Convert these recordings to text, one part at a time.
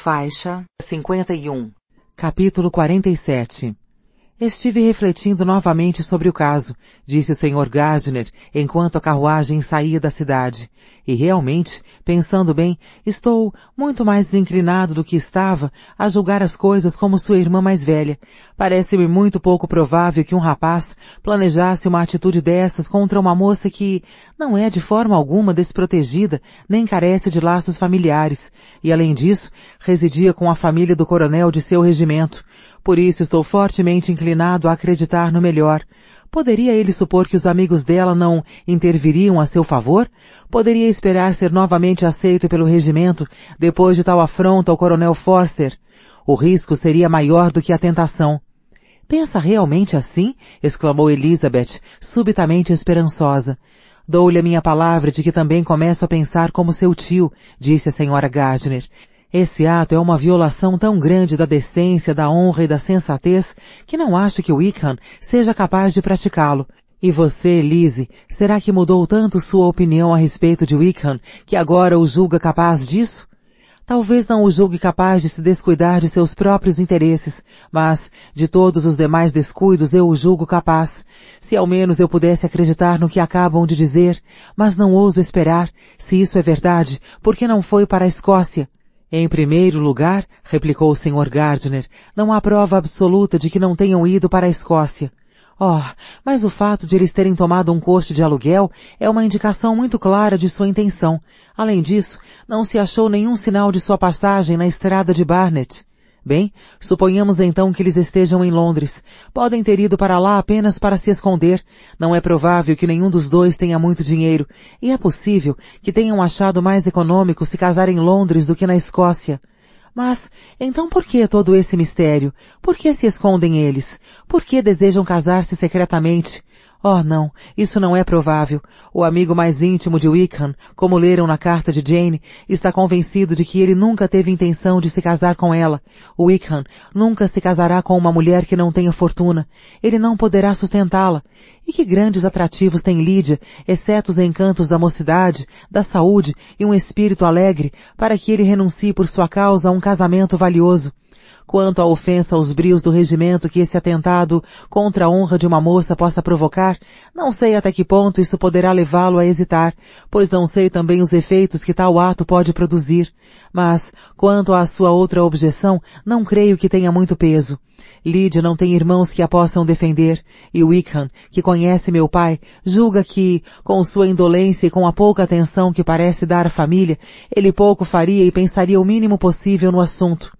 Faixa 51. Capítulo 47. Estive refletindo novamente sobre o caso, disse o Sr. Gardner, enquanto a carruagem saía da cidade. E realmente, pensando bem, estou muito mais inclinado do que estava a julgar as coisas como sua irmã mais velha. Parece-me muito pouco provável que um rapaz planejasse uma atitude dessas contra uma moça que não é de forma alguma desprotegida nem carece de laços familiares, e além disso, residia com a família do coronel de seu regimento. Por isso estou fortemente inclinado a acreditar no melhor. Poderia ele supor que os amigos dela não interviriam a seu favor? Poderia esperar ser novamente aceito pelo regimento depois de tal afronta ao coronel Forster? O risco seria maior do que a tentação. Pensa realmente assim? exclamou Elizabeth, subitamente esperançosa. Dou-lhe a minha palavra de que também começo a pensar como seu tio, disse a senhora Gardner. Esse ato é uma violação tão grande da decência, da honra e da sensatez que não acho que Wickham seja capaz de praticá-lo. E você, Lise, será que mudou tanto sua opinião a respeito de Wickham que agora o julga capaz disso? Talvez não o julgue capaz de se descuidar de seus próprios interesses, mas de todos os demais descuidos eu o julgo capaz. Se ao menos eu pudesse acreditar no que acabam de dizer, mas não ouso esperar, se isso é verdade, porque não foi para a Escócia. Em primeiro lugar, replicou o Sr. Gardner, não há prova absoluta de que não tenham ido para a Escócia. Oh, mas o fato de eles terem tomado um coche de aluguel é uma indicação muito clara de sua intenção. Além disso, não se achou nenhum sinal de sua passagem na estrada de Barnet. Bem, suponhamos então que eles estejam em Londres. Podem ter ido para lá apenas para se esconder. Não é provável que nenhum dos dois tenha muito dinheiro, e é possível que tenham achado mais econômico se casar em Londres do que na Escócia. Mas, então por que todo esse mistério? Por que se escondem eles? Por que desejam casar-se secretamente? Oh, não, isso não é provável. O amigo mais íntimo de Wickham, como leram na carta de Jane, está convencido de que ele nunca teve intenção de se casar com ela. Wickham nunca se casará com uma mulher que não tenha fortuna. Ele não poderá sustentá-la. E que grandes atrativos tem Lídia, exceto os encantos da mocidade, da saúde e um espírito alegre, para que ele renuncie por sua causa a um casamento valioso. Quanto à ofensa aos brios do regimento que esse atentado contra a honra de uma moça possa provocar, não sei até que ponto isso poderá levá-lo a hesitar, pois não sei também os efeitos que tal ato pode produzir. Mas, quanto à sua outra objeção, não creio que tenha muito peso. Lídia não tem irmãos que a possam defender, e Wickham, que conhece meu pai, julga que, com sua indolência e com a pouca atenção que parece dar à família, ele pouco faria e pensaria o mínimo possível no assunto.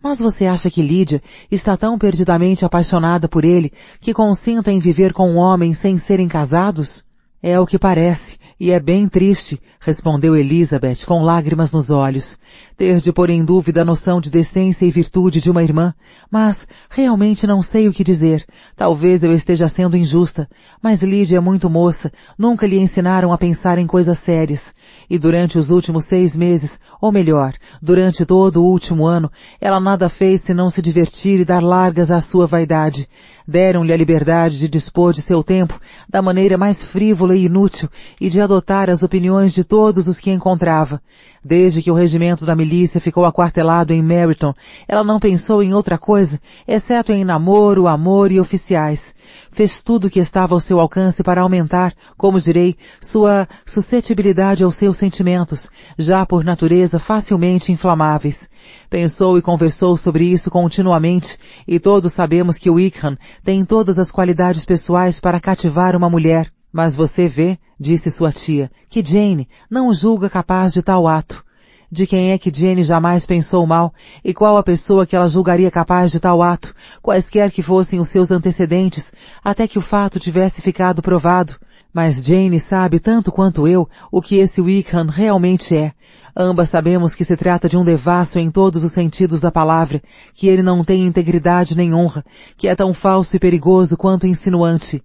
Mas você acha que Lídia está tão perdidamente apaixonada por ele que consinta em viver com um homem sem serem casados? É o que parece, e é bem triste, respondeu Elizabeth com lágrimas nos olhos. Ter de pôr em dúvida a noção de decência e virtude de uma irmã, mas realmente não sei o que dizer. Talvez eu esteja sendo injusta, mas Lídia é muito moça, nunca lhe ensinaram a pensar em coisas sérias. E durante os últimos seis meses, ou melhor, durante todo o último ano, ela nada fez senão se divertir e dar largas à sua vaidade. Deram-lhe a liberdade de dispor de seu tempo da maneira mais frívola ridícula e inútil e de adotar as opiniões de todos os que encontrava. Desde que o regimento da milícia ficou aquartelado em Meryton, ela não pensou em outra coisa, exceto em namoro, amor e oficiais. Fez tudo o que estava ao seu alcance para aumentar, como direi, sua suscetibilidade aos seus sentimentos, já por natureza facilmente inflamáveis. Pensou e conversou sobre isso continuamente, e todos sabemos que Wickham tem todas as qualidades pessoais para cativar uma mulher. Mas você vê, disse sua tia, que Jane não julga capaz de tal ato. De quem é que Jane jamais pensou mal e qual a pessoa que ela julgaria capaz de tal ato, quaisquer que fossem os seus antecedentes, até que o fato tivesse ficado provado. Mas Jane sabe tanto quanto eu o que esse Wickham realmente é. Ambas sabemos que se trata de um devasso em todos os sentidos da palavra, que ele não tem integridade nem honra, que é tão falso e perigoso quanto insinuante.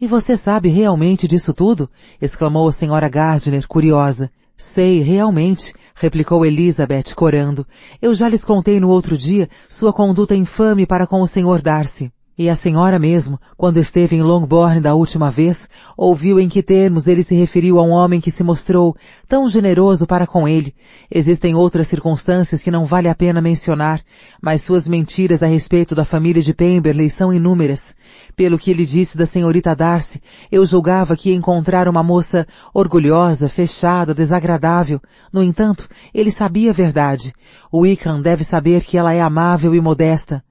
E você sabe realmente disso tudo? exclamou a senhora Gardner, curiosa. Sei, realmente, replicou Elizabeth, corando. Eu já lhes contei no outro dia sua conduta infame para com o senhor Darcy. E a senhora mesmo, quando esteve em Longbourn da última vez, ouviu em que termos ele se referiu a um homem que se mostrou tão generoso para com ele. Existem outras circunstâncias que não vale a pena mencionar, mas suas mentiras a respeito da família de Pemberley são inúmeras. Pelo que ele disse da senhorita Darcy, eu julgava que ia encontrar uma moça orgulhosa, fechada, desagradável. No entanto, ele sabia a verdade. Wickham deve saber que ela é amável e modesta.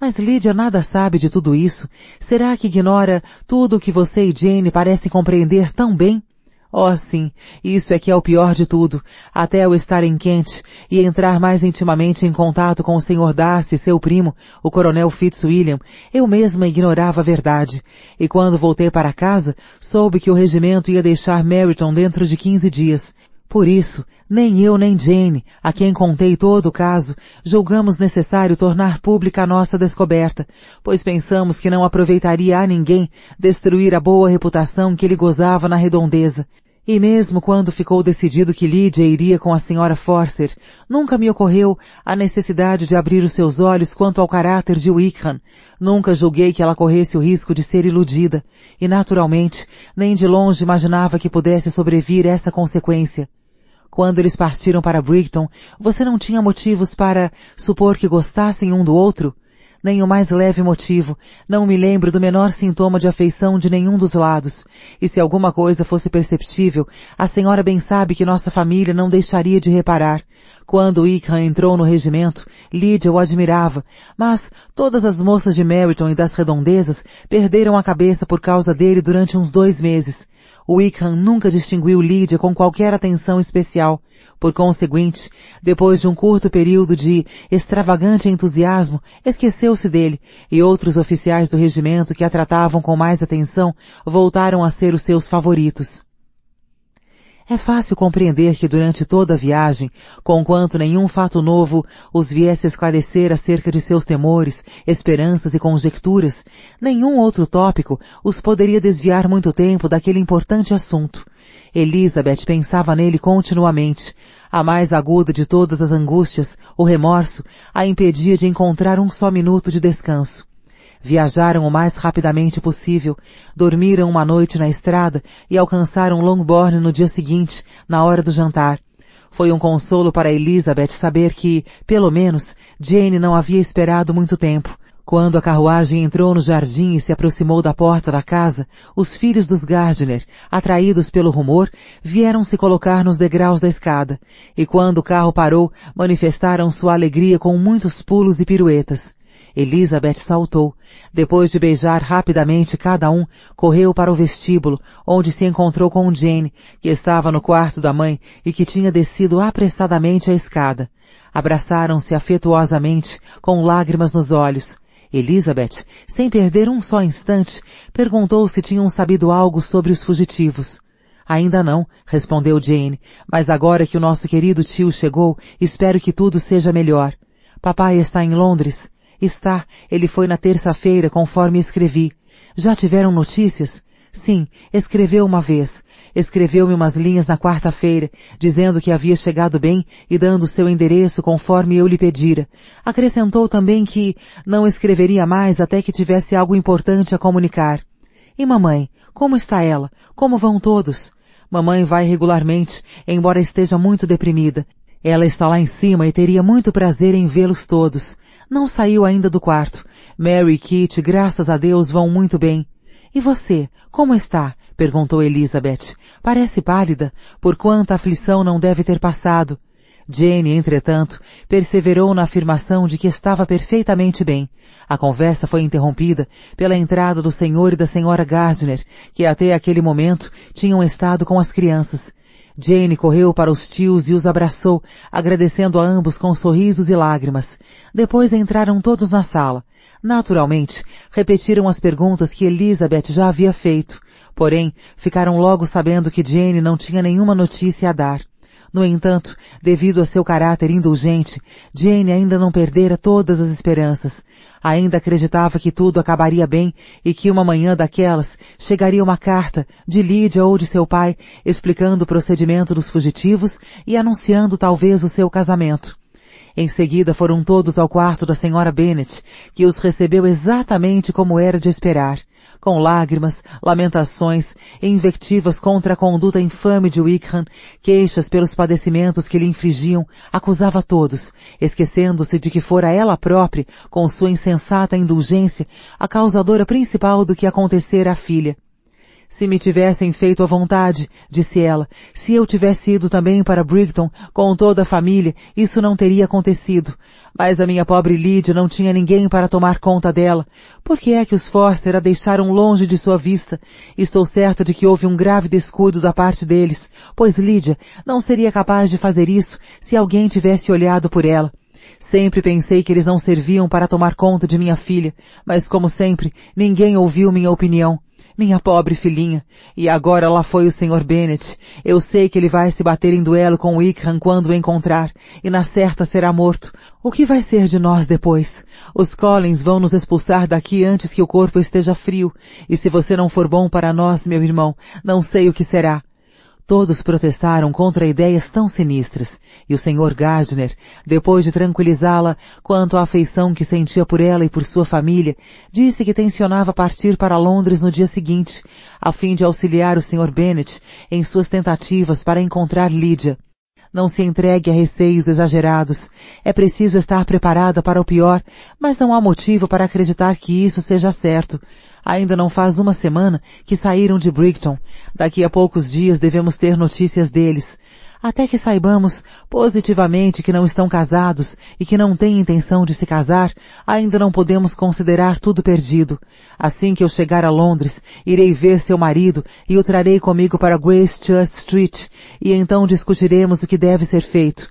Mas Lydia nada sabe de tudo isso. Será que ignora tudo o que você e Jane parecem compreender tão bem? Oh, sim, isso é que é o pior de tudo. Até eu estar em quente e entrar mais intimamente em contato com o Sr. Darcy e seu primo, o Coronel Fitzwilliam, eu mesma ignorava a verdade. E quando voltei para casa, soube que o regimento ia deixar Meryton dentro de quinze dias. Por isso, nem eu nem Jane, a quem contei todo o caso, julgamos necessário tornar pública a nossa descoberta, pois pensamos que não aproveitaria a ninguém destruir a boa reputação que ele gozava na redondeza. E mesmo quando ficou decidido que Lydia iria com a senhora Forster, nunca me ocorreu a necessidade de abrir os seus olhos quanto ao caráter de Wickham. Nunca julguei que ela corresse o risco de ser iludida, e naturalmente, nem de longe imaginava que pudesse sobrevir essa consequência. Quando eles partiram para Brighton, você não tinha motivos para supor que gostassem um do outro? Nem o mais leve motivo. Não me lembro do menor sintoma de afeição de nenhum dos lados. E se alguma coisa fosse perceptível, a senhora bem sabe que nossa família não deixaria de reparar. Quando Ickham entrou no regimento, Lydia o admirava, mas todas as moças de Meryton e das redondezas perderam a cabeça por causa dele durante uns dois meses. Wickham nunca distinguiu Lídia com qualquer atenção especial. Por conseguinte, depois de um curto período de extravagante entusiasmo, esqueceu-se dele, e outros oficiais do regimento que a tratavam com mais atenção voltaram a ser os seus favoritos. É fácil compreender que durante toda a viagem, conquanto nenhum fato novo os viesse esclarecer acerca de seus temores, esperanças e conjecturas, nenhum outro tópico os poderia desviar muito tempo daquele importante assunto. Elizabeth pensava nele continuamente. A mais aguda de todas as angústias, o remorso, a impedia de encontrar um só minuto de descanso. Viajaram o mais rapidamente possível, dormiram uma noite na estrada e alcançaram Longbourn no dia seguinte, na hora do jantar. Foi um consolo para Elizabeth saber que, pelo menos, Jane não havia esperado muito tempo. Quando a carruagem entrou no jardim e se aproximou da porta da casa, os filhos dos Gardner, atraídos pelo rumor, vieram se colocar nos degraus da escada, e quando o carro parou, manifestaram sua alegria com muitos pulos e piruetas. Elizabeth saltou. Depois de beijar rapidamente cada um, correu para o vestíbulo, onde se encontrou com Jane, que estava no quarto da mãe e que tinha descido apressadamente a escada. Abraçaram-se afetuosamente, com lágrimas nos olhos. Elizabeth, sem perder um só instante, perguntou se tinham sabido algo sobre os fugitivos. Ainda não, respondeu Jane, mas agora que o nosso querido tio chegou, espero que tudo seja melhor. Papai está em Londres? Está, ele foi na terça-feira, conforme escrevi. Já tiveram notícias? Sim, escreveu uma vez. Escreveu-me umas linhas na quarta-feira, dizendo que havia chegado bem e dando seu endereço conforme eu lhe pedira. Acrescentou também que não escreveria mais até que tivesse algo importante a comunicar. E mamãe, como está ela? Como vão todos? Mamãe vai regularmente, embora esteja muito deprimida. Ela está lá em cima e teria muito prazer em vê-los todos. Não saiu ainda do quarto. Mary e Kit, graças a Deus, vão muito bem. E você, como está? perguntou Elizabeth. Parece pálida, por quanta aflição não deve ter passado. Jane, entretanto, perseverou na afirmação de que estava perfeitamente bem. A conversa foi interrompida pela entrada do senhor e da senhora Gardner, que até aquele momento tinham estado com as crianças. Jane correu para os tios e os abraçou, agradecendo a ambos com sorrisos e lágrimas. Depois entraram todos na sala. Naturalmente, repetiram as perguntas que Elizabeth já havia feito, porém, ficaram logo sabendo que Jane não tinha nenhuma notícia a dar. No entanto, devido a seu caráter indulgente, Jane ainda não perdera todas as esperanças. Ainda acreditava que tudo acabaria bem e que uma manhã daquelas chegaria uma carta de Lídia ou de seu pai explicando o procedimento dos fugitivos e anunciando talvez o seu casamento. Em seguida foram todos ao quarto da senhora Bennet, que os recebeu exatamente como era de esperar com lágrimas, lamentações, invectivas contra a conduta infame de Wickham, queixas pelos padecimentos que lhe infligiam, acusava todos, esquecendo-se de que fora ela própria, com sua insensata indulgência, a causadora principal do que acontecera à filha. Se me tivessem feito à vontade, disse ela, se eu tivesse ido também para Brighton com toda a família, isso não teria acontecido. Mas a minha pobre Lydia não tinha ninguém para tomar conta dela. Por que é que os Forster a deixaram longe de sua vista? Estou certa de que houve um grave descuido da parte deles, pois Lydia não seria capaz de fazer isso se alguém tivesse olhado por ela. Sempre pensei que eles não serviam para tomar conta de minha filha, mas como sempre, ninguém ouviu minha opinião. Minha pobre filhinha. E agora lá foi o Sr. Bennet. Eu sei que ele vai se bater em duelo com o quando o encontrar, e na certa será morto. O que vai ser de nós depois? Os Collins vão nos expulsar daqui antes que o corpo esteja frio, e se você não for bom para nós, meu irmão, não sei o que será. Todos protestaram contra ideias tão sinistras, e o Sr. Gardner, depois de tranquilizá-la quanto à afeição que sentia por ela e por sua família, disse que tencionava partir para Londres no dia seguinte, a fim de auxiliar o Sr. Bennet em suas tentativas para encontrar Lydia. Não se entregue a receios exagerados. É preciso estar preparada para o pior, mas não há motivo para acreditar que isso seja certo. Ainda não faz uma semana que saíram de Brighton. Daqui a poucos dias devemos ter notícias deles até que saibamos positivamente que não estão casados e que não têm intenção de se casar, ainda não podemos considerar tudo perdido. Assim que eu chegar a Londres, irei ver seu marido e o trarei comigo para Gracechurch Street, e então discutiremos o que deve ser feito.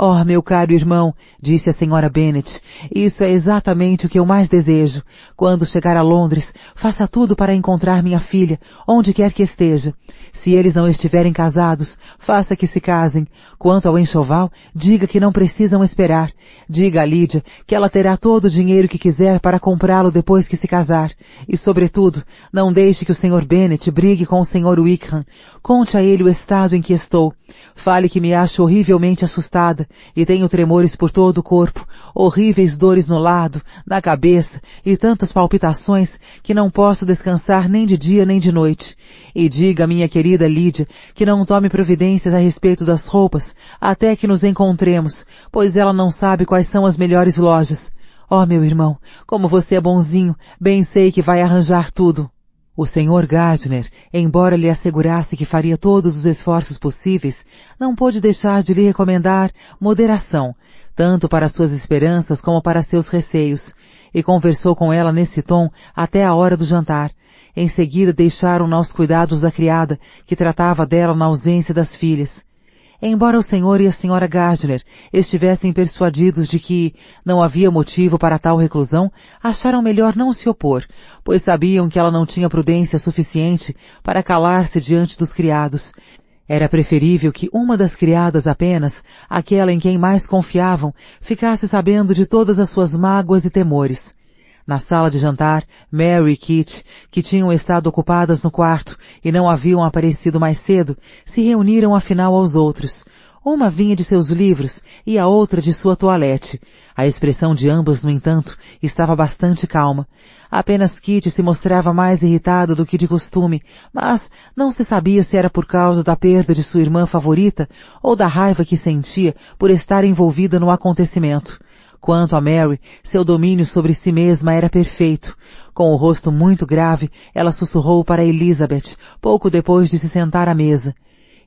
Oh, meu caro irmão, disse a senhora Bennet, isso é exatamente o que eu mais desejo. Quando chegar a Londres, faça tudo para encontrar minha filha, onde quer que esteja. Se eles não estiverem casados, faça que se casem. Quanto ao enxoval, diga que não precisam esperar. Diga a Lídia que ela terá todo o dinheiro que quiser para comprá-lo depois que se casar. E sobretudo, não deixe que o senhor Bennet brigue com o senhor Wickham. Conte a ele o estado em que estou. Fale que me acho horrivelmente assustada e tenho tremores por todo o corpo, horríveis dores no lado, na cabeça e tantas palpitações que não posso descansar nem de dia nem de noite. E diga minha querida Lídia que não tome providências a respeito das roupas até que nos encontremos, pois ela não sabe quais são as melhores lojas. Oh, meu irmão, como você é bonzinho, bem sei que vai arranjar tudo. O Sr. Gardner, embora lhe assegurasse que faria todos os esforços possíveis, não pôde deixar de lhe recomendar moderação, tanto para suas esperanças como para seus receios, e conversou com ela nesse tom até a hora do jantar. Em seguida deixaram-na aos cuidados da criada, que tratava dela na ausência das filhas. Embora o senhor e a senhora Gardner estivessem persuadidos de que não havia motivo para tal reclusão, acharam melhor não se opor, pois sabiam que ela não tinha prudência suficiente para calar-se diante dos criados. Era preferível que uma das criadas apenas, aquela em quem mais confiavam, ficasse sabendo de todas as suas mágoas e temores. Na sala de jantar, Mary e Kit, que tinham estado ocupadas no quarto e não haviam aparecido mais cedo, se reuniram afinal aos outros. Uma vinha de seus livros e a outra de sua toalete. A expressão de ambas, no entanto, estava bastante calma. Apenas Kit se mostrava mais irritada do que de costume, mas não se sabia se era por causa da perda de sua irmã favorita ou da raiva que sentia por estar envolvida no acontecimento. Quanto a Mary, seu domínio sobre si mesma era perfeito. Com o rosto muito grave, ela sussurrou para Elizabeth, pouco depois de se sentar à mesa.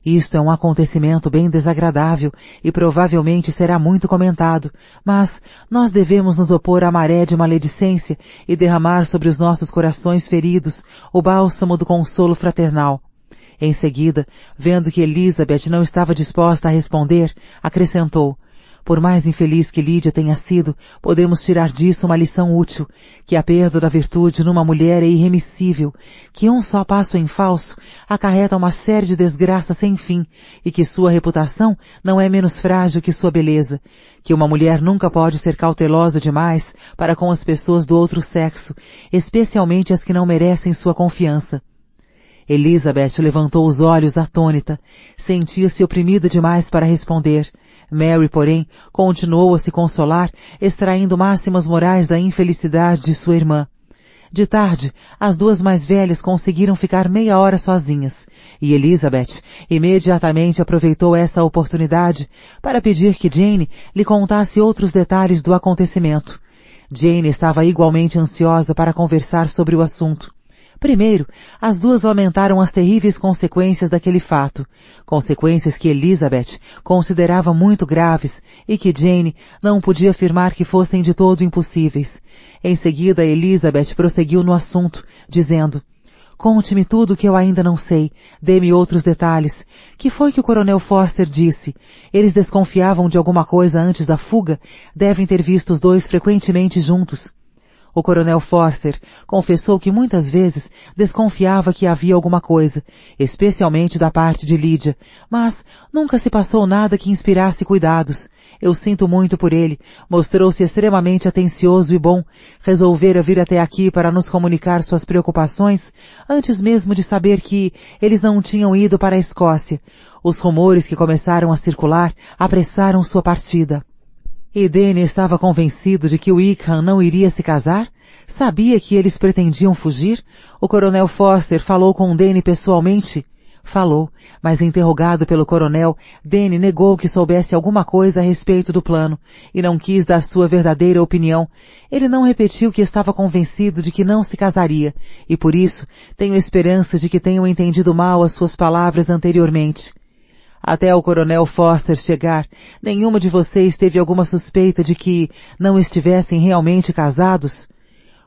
Isto é um acontecimento bem desagradável e provavelmente será muito comentado, mas nós devemos nos opor à maré de maledicência e derramar sobre os nossos corações feridos o bálsamo do consolo fraternal. Em seguida, vendo que Elizabeth não estava disposta a responder, acrescentou, por mais infeliz que Lídia tenha sido, podemos tirar disso uma lição útil, que a perda da virtude numa mulher é irremissível, que um só passo em falso acarreta uma série de desgraças sem fim e que sua reputação não é menos frágil que sua beleza, que uma mulher nunca pode ser cautelosa demais para com as pessoas do outro sexo, especialmente as que não merecem sua confiança. Elizabeth levantou os olhos atônita. Sentia-se oprimida demais para responder. Mary, porém, continuou a se consolar, extraindo máximas morais da infelicidade de sua irmã. De tarde, as duas mais velhas conseguiram ficar meia hora sozinhas, e Elizabeth imediatamente aproveitou essa oportunidade para pedir que Jane lhe contasse outros detalhes do acontecimento. Jane estava igualmente ansiosa para conversar sobre o assunto. Primeiro, as duas lamentaram as terríveis consequências daquele fato, consequências que Elizabeth considerava muito graves e que Jane não podia afirmar que fossem de todo impossíveis. Em seguida, Elizabeth prosseguiu no assunto, dizendo, Conte-me tudo o que eu ainda não sei. Dê-me outros detalhes. Que foi que o coronel Foster disse? Eles desconfiavam de alguma coisa antes da fuga? Devem ter visto os dois frequentemente juntos. O coronel Forster confessou que muitas vezes desconfiava que havia alguma coisa, especialmente da parte de Lídia, mas nunca se passou nada que inspirasse cuidados. Eu sinto muito por ele, mostrou-se extremamente atencioso e bom, resolvera vir até aqui para nos comunicar suas preocupações, antes mesmo de saber que eles não tinham ido para a Escócia. Os rumores que começaram a circular apressaram sua partida. E Dene estava convencido de que o Ikhan não iria se casar, sabia que eles pretendiam fugir, o coronel Foster falou com Dene pessoalmente, Falou, mas interrogado pelo coronel, Dene negou que soubesse alguma coisa a respeito do plano e não quis dar sua verdadeira opinião. Ele não repetiu que estava convencido de que não se casaria e por isso tenho esperanças de que tenham entendido mal as suas palavras anteriormente. Até o coronel Foster chegar, nenhuma de vocês teve alguma suspeita de que não estivessem realmente casados?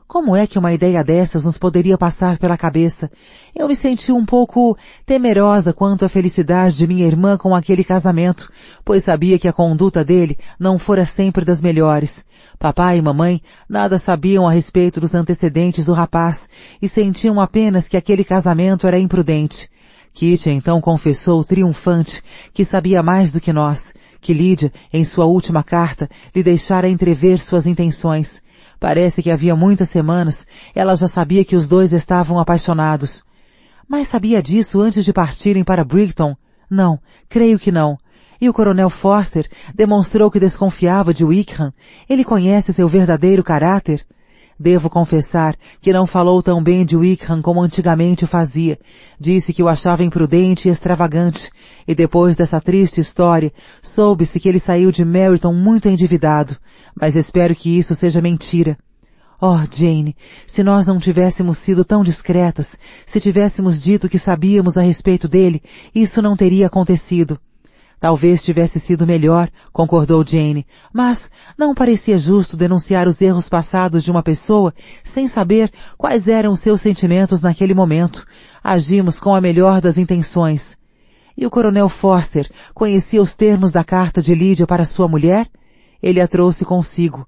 Como é que uma ideia dessas nos poderia passar pela cabeça? Eu me senti um pouco temerosa quanto à felicidade de minha irmã com aquele casamento, pois sabia que a conduta dele não fora sempre das melhores. Papai e mamãe nada sabiam a respeito dos antecedentes do rapaz e sentiam apenas que aquele casamento era imprudente. Kitty então confessou triunfante que sabia mais do que nós, que Lídia, em sua última carta, lhe deixara entrever suas intenções. Parece que havia muitas semanas, ela já sabia que os dois estavam apaixonados. Mas sabia disso antes de partirem para Brighton? Não, creio que não. E o coronel Foster demonstrou que desconfiava de Wickham. Ele conhece seu verdadeiro caráter. Devo confessar que não falou tão bem de Wickham como antigamente o fazia. Disse que o achava imprudente e extravagante, e depois dessa triste história, soube-se que ele saiu de Meryton muito endividado, mas espero que isso seja mentira. Oh, Jane, se nós não tivéssemos sido tão discretas, se tivéssemos dito que sabíamos a respeito dele, isso não teria acontecido. Talvez tivesse sido melhor, concordou Jane, mas não parecia justo denunciar os erros passados de uma pessoa sem saber quais eram seus sentimentos naquele momento. Agimos com a melhor das intenções. E o coronel Foster conhecia os termos da carta de Lydia para sua mulher? Ele a trouxe consigo.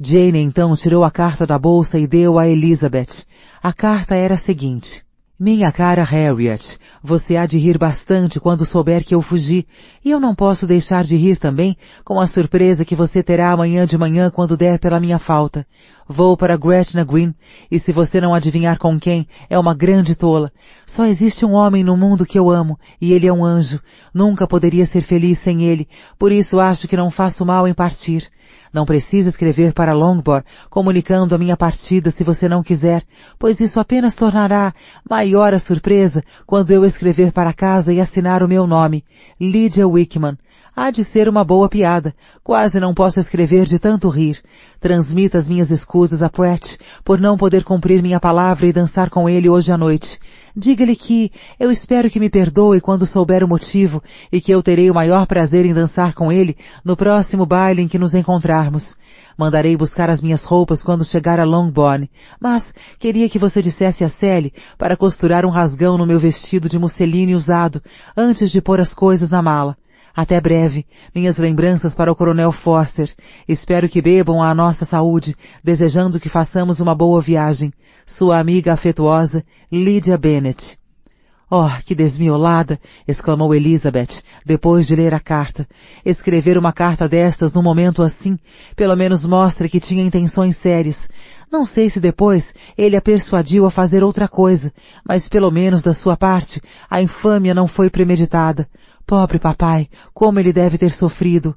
Jane então tirou a carta da bolsa e deu a Elizabeth. A carta era a seguinte. Minha cara Harriet, você há de rir bastante quando souber que eu fugi, e eu não posso deixar de rir também com a surpresa que você terá amanhã de manhã quando der pela minha falta. Vou para Gretna Green, e se você não adivinhar com quem, é uma grande tola. Só existe um homem no mundo que eu amo, e ele é um anjo. Nunca poderia ser feliz sem ele, por isso acho que não faço mal em partir. Não precisa escrever para Longbourn comunicando a minha partida se você não quiser, pois isso apenas tornará maior a surpresa quando eu escrever para casa e assinar o meu nome, Lydia Wickman, Há de ser uma boa piada. Quase não posso escrever de tanto rir. Transmita as minhas escusas a Pratt por não poder cumprir minha palavra e dançar com ele hoje à noite. Diga-lhe que eu espero que me perdoe quando souber o motivo e que eu terei o maior prazer em dançar com ele no próximo baile em que nos encontrarmos. Mandarei buscar as minhas roupas quando chegar a Longbourn, mas queria que você dissesse a Sally para costurar um rasgão no meu vestido de musseline usado antes de pôr as coisas na mala. Até breve. Minhas lembranças para o Coronel Foster. Espero que bebam à nossa saúde, desejando que façamos uma boa viagem. Sua amiga afetuosa, Lydia Bennett. Oh, que desmiolada! exclamou Elizabeth, depois de ler a carta. Escrever uma carta destas num momento assim, pelo menos mostra que tinha intenções sérias. Não sei se depois ele a persuadiu a fazer outra coisa, mas pelo menos da sua parte, a infâmia não foi premeditada. Pobre papai, como ele deve ter sofrido.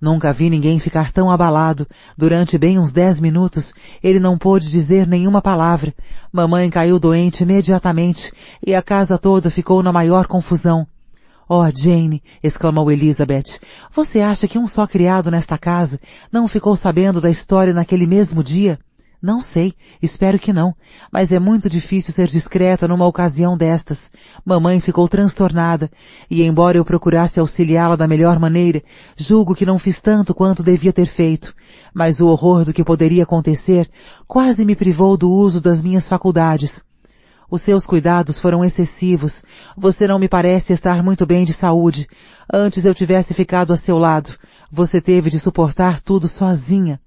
Nunca vi ninguém ficar tão abalado. Durante bem uns dez minutos, ele não pôde dizer nenhuma palavra. Mamãe caiu doente imediatamente e a casa toda ficou na maior confusão. Oh, Jane, exclamou Elizabeth, você acha que um só criado nesta casa não ficou sabendo da história naquele mesmo dia? Não sei, espero que não, mas é muito difícil ser discreta numa ocasião destas. Mamãe ficou transtornada, e embora eu procurasse auxiliá-la da melhor maneira, julgo que não fiz tanto quanto devia ter feito. Mas o horror do que poderia acontecer quase me privou do uso das minhas faculdades. Os seus cuidados foram excessivos. Você não me parece estar muito bem de saúde. Antes eu tivesse ficado a seu lado. Você teve de suportar tudo sozinha.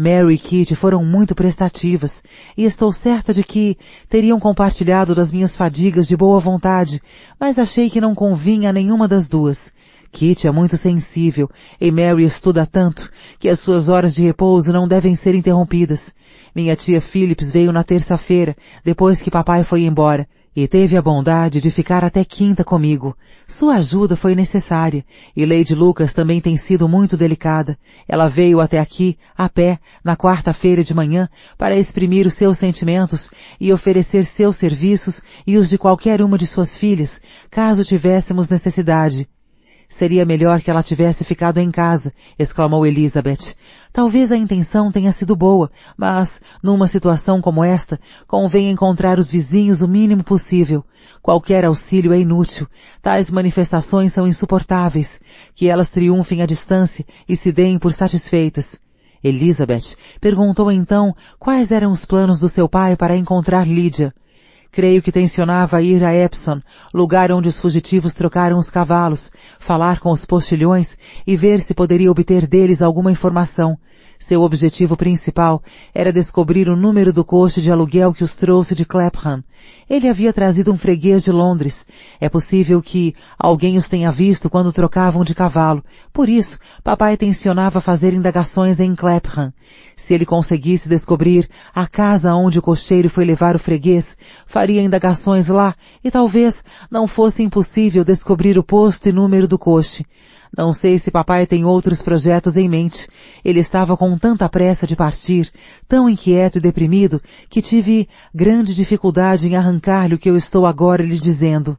Mary e Kitty foram muito prestativas e estou certa de que teriam compartilhado das minhas fadigas de boa vontade, mas achei que não convinha a nenhuma das duas. Kitty é muito sensível e Mary estuda tanto que as suas horas de repouso não devem ser interrompidas. Minha tia Phillips veio na terça-feira, depois que papai foi embora, e teve a bondade de ficar até quinta comigo. Sua ajuda foi necessária, e Lady Lucas também tem sido muito delicada. Ela veio até aqui, a pé, na quarta-feira de manhã, para exprimir os seus sentimentos e oferecer seus serviços e os de qualquer uma de suas filhas, caso tivéssemos necessidade. Seria melhor que ela tivesse ficado em casa, exclamou Elizabeth. Talvez a intenção tenha sido boa, mas, numa situação como esta, convém encontrar os vizinhos o mínimo possível. Qualquer auxílio é inútil. Tais manifestações são insuportáveis. Que elas triunfem à distância e se deem por satisfeitas. Elizabeth perguntou então quais eram os planos do seu pai para encontrar Lídia. Creio que tencionava ir a Epson, lugar onde os fugitivos trocaram os cavalos, falar com os postilhões e ver se poderia obter deles alguma informação, seu objetivo principal era descobrir o número do coche de aluguel que os trouxe de Clapham. Ele havia trazido um freguês de Londres. É possível que alguém os tenha visto quando trocavam de cavalo. Por isso, papai tencionava fazer indagações em Clapham. Se ele conseguisse descobrir a casa onde o cocheiro foi levar o freguês, faria indagações lá e talvez não fosse impossível descobrir o posto e número do coche. Não sei se papai tem outros projetos em mente. Ele estava com tanta pressa de partir, tão inquieto e deprimido, que tive grande dificuldade em arrancar-lhe o que eu estou agora lhe dizendo.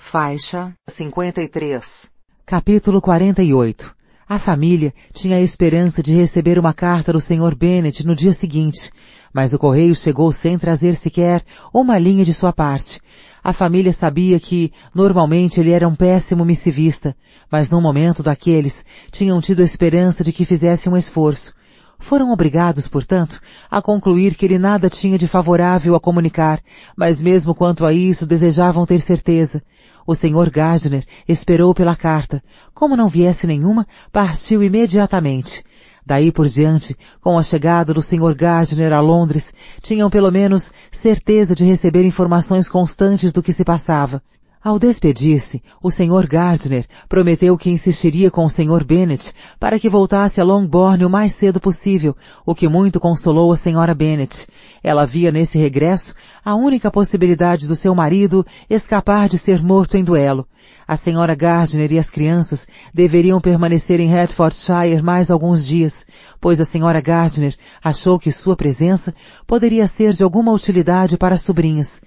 Faixa 53 Capítulo 48 A família tinha a esperança de receber uma carta do Sr. Bennet no dia seguinte, mas o correio chegou sem trazer sequer uma linha de sua parte. A família sabia que, normalmente, ele era um péssimo missivista, mas num momento daqueles, tinham tido a esperança de que fizesse um esforço. Foram obrigados, portanto, a concluir que ele nada tinha de favorável a comunicar, mas mesmo quanto a isso desejavam ter certeza. O Sr. Gardner esperou pela carta. Como não viesse nenhuma, partiu imediatamente. Daí por diante, com a chegada do Sr. Gardner a Londres, tinham pelo menos certeza de receber informações constantes do que se passava. Ao despedir-se, o Sr. Gardner prometeu que insistiria com o Sr. Bennet para que voltasse a Longbourn o mais cedo possível, o que muito consolou a Sra. Bennet. Ela via nesse regresso a única possibilidade do seu marido escapar de ser morto em duelo. A senhora Gardner e as crianças deveriam permanecer em Hertfordshire mais alguns dias, pois a senhora Gardner achou que sua presença poderia ser de alguma utilidade para as sobrinhas.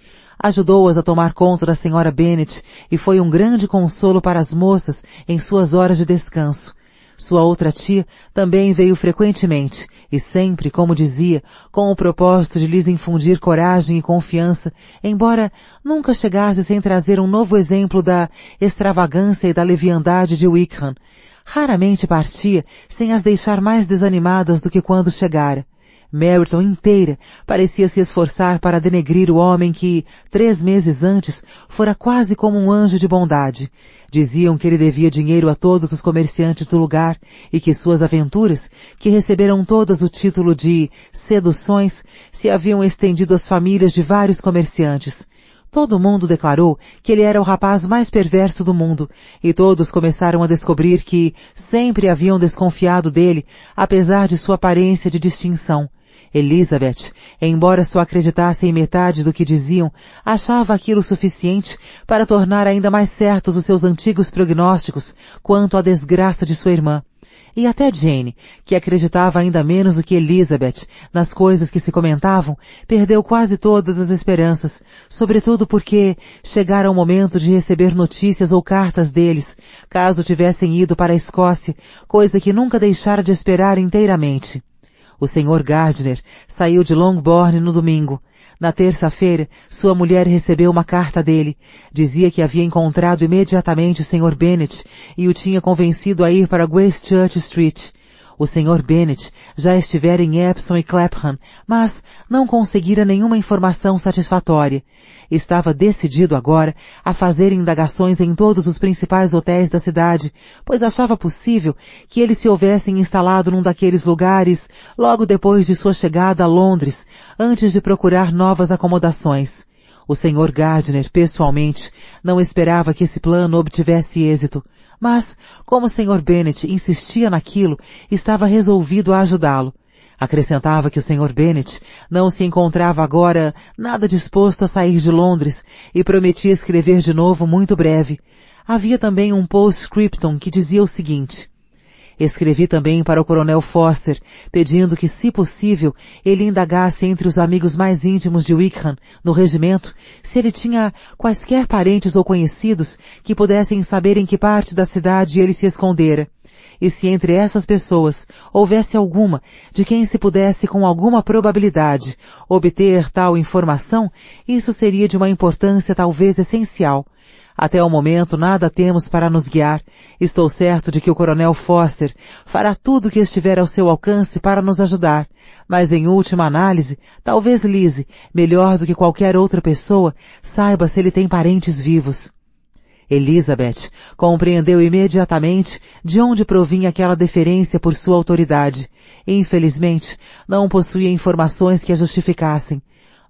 Ajudou-as a tomar conta da senhora Bennet e foi um grande consolo para as moças em suas horas de descanso. Sua outra tia também veio frequentemente e sempre, como dizia, com o propósito de lhes infundir coragem e confiança, embora nunca chegasse sem trazer um novo exemplo da extravagância e da leviandade de Wickham. Raramente partia sem as deixar mais desanimadas do que quando chegara. Meriton inteira parecia se esforçar para denegrir o homem que, três meses antes, fora quase como um anjo de bondade. Diziam que ele devia dinheiro a todos os comerciantes do lugar e que suas aventuras, que receberam todas o título de seduções, se haviam estendido às famílias de vários comerciantes. Todo mundo declarou que ele era o rapaz mais perverso do mundo, e todos começaram a descobrir que sempre haviam desconfiado dele, apesar de sua aparência de distinção. Elizabeth, embora só acreditasse em metade do que diziam, achava aquilo suficiente para tornar ainda mais certos os seus antigos prognósticos quanto à desgraça de sua irmã. E até Jane, que acreditava ainda menos do que Elizabeth nas coisas que se comentavam, perdeu quase todas as esperanças, sobretudo porque chegara o momento de receber notícias ou cartas deles, caso tivessem ido para a Escócia, coisa que nunca deixara de esperar inteiramente. O Sr. Gardner saiu de Longbourn no domingo. Na terça-feira, sua mulher recebeu uma carta dele. Dizia que havia encontrado imediatamente o Sr. Bennet e o tinha convencido a ir para Church Street. O Sr. Bennet já estivera em Epsom e Clapham, mas não conseguira nenhuma informação satisfatória. Estava decidido agora a fazer indagações em todos os principais hotéis da cidade, pois achava possível que eles se houvessem instalado num daqueles lugares logo depois de sua chegada a Londres, antes de procurar novas acomodações. O Sr. Gardner, pessoalmente, não esperava que esse plano obtivesse êxito. Mas, como o Sr. Bennet insistia naquilo, estava resolvido a ajudá-lo. Acrescentava que o Sr. Bennet não se encontrava agora nada disposto a sair de Londres e prometia escrever de novo muito breve. Havia também um post-scriptum que dizia o seguinte, Escrevi também para o coronel Foster, pedindo que, se possível, ele indagasse entre os amigos mais íntimos de Wickham, no regimento, se ele tinha quaisquer parentes ou conhecidos que pudessem saber em que parte da cidade ele se escondera e se entre essas pessoas houvesse alguma de quem se pudesse com alguma probabilidade obter tal informação, isso seria de uma importância talvez essencial, até o momento nada temos para nos guiar. Estou certo de que o Coronel Foster fará tudo o que estiver ao seu alcance para nos ajudar. Mas em última análise, talvez Lise, melhor do que qualquer outra pessoa, saiba se ele tem parentes vivos. Elizabeth compreendeu imediatamente de onde provinha aquela deferência por sua autoridade. Infelizmente, não possuía informações que a justificassem.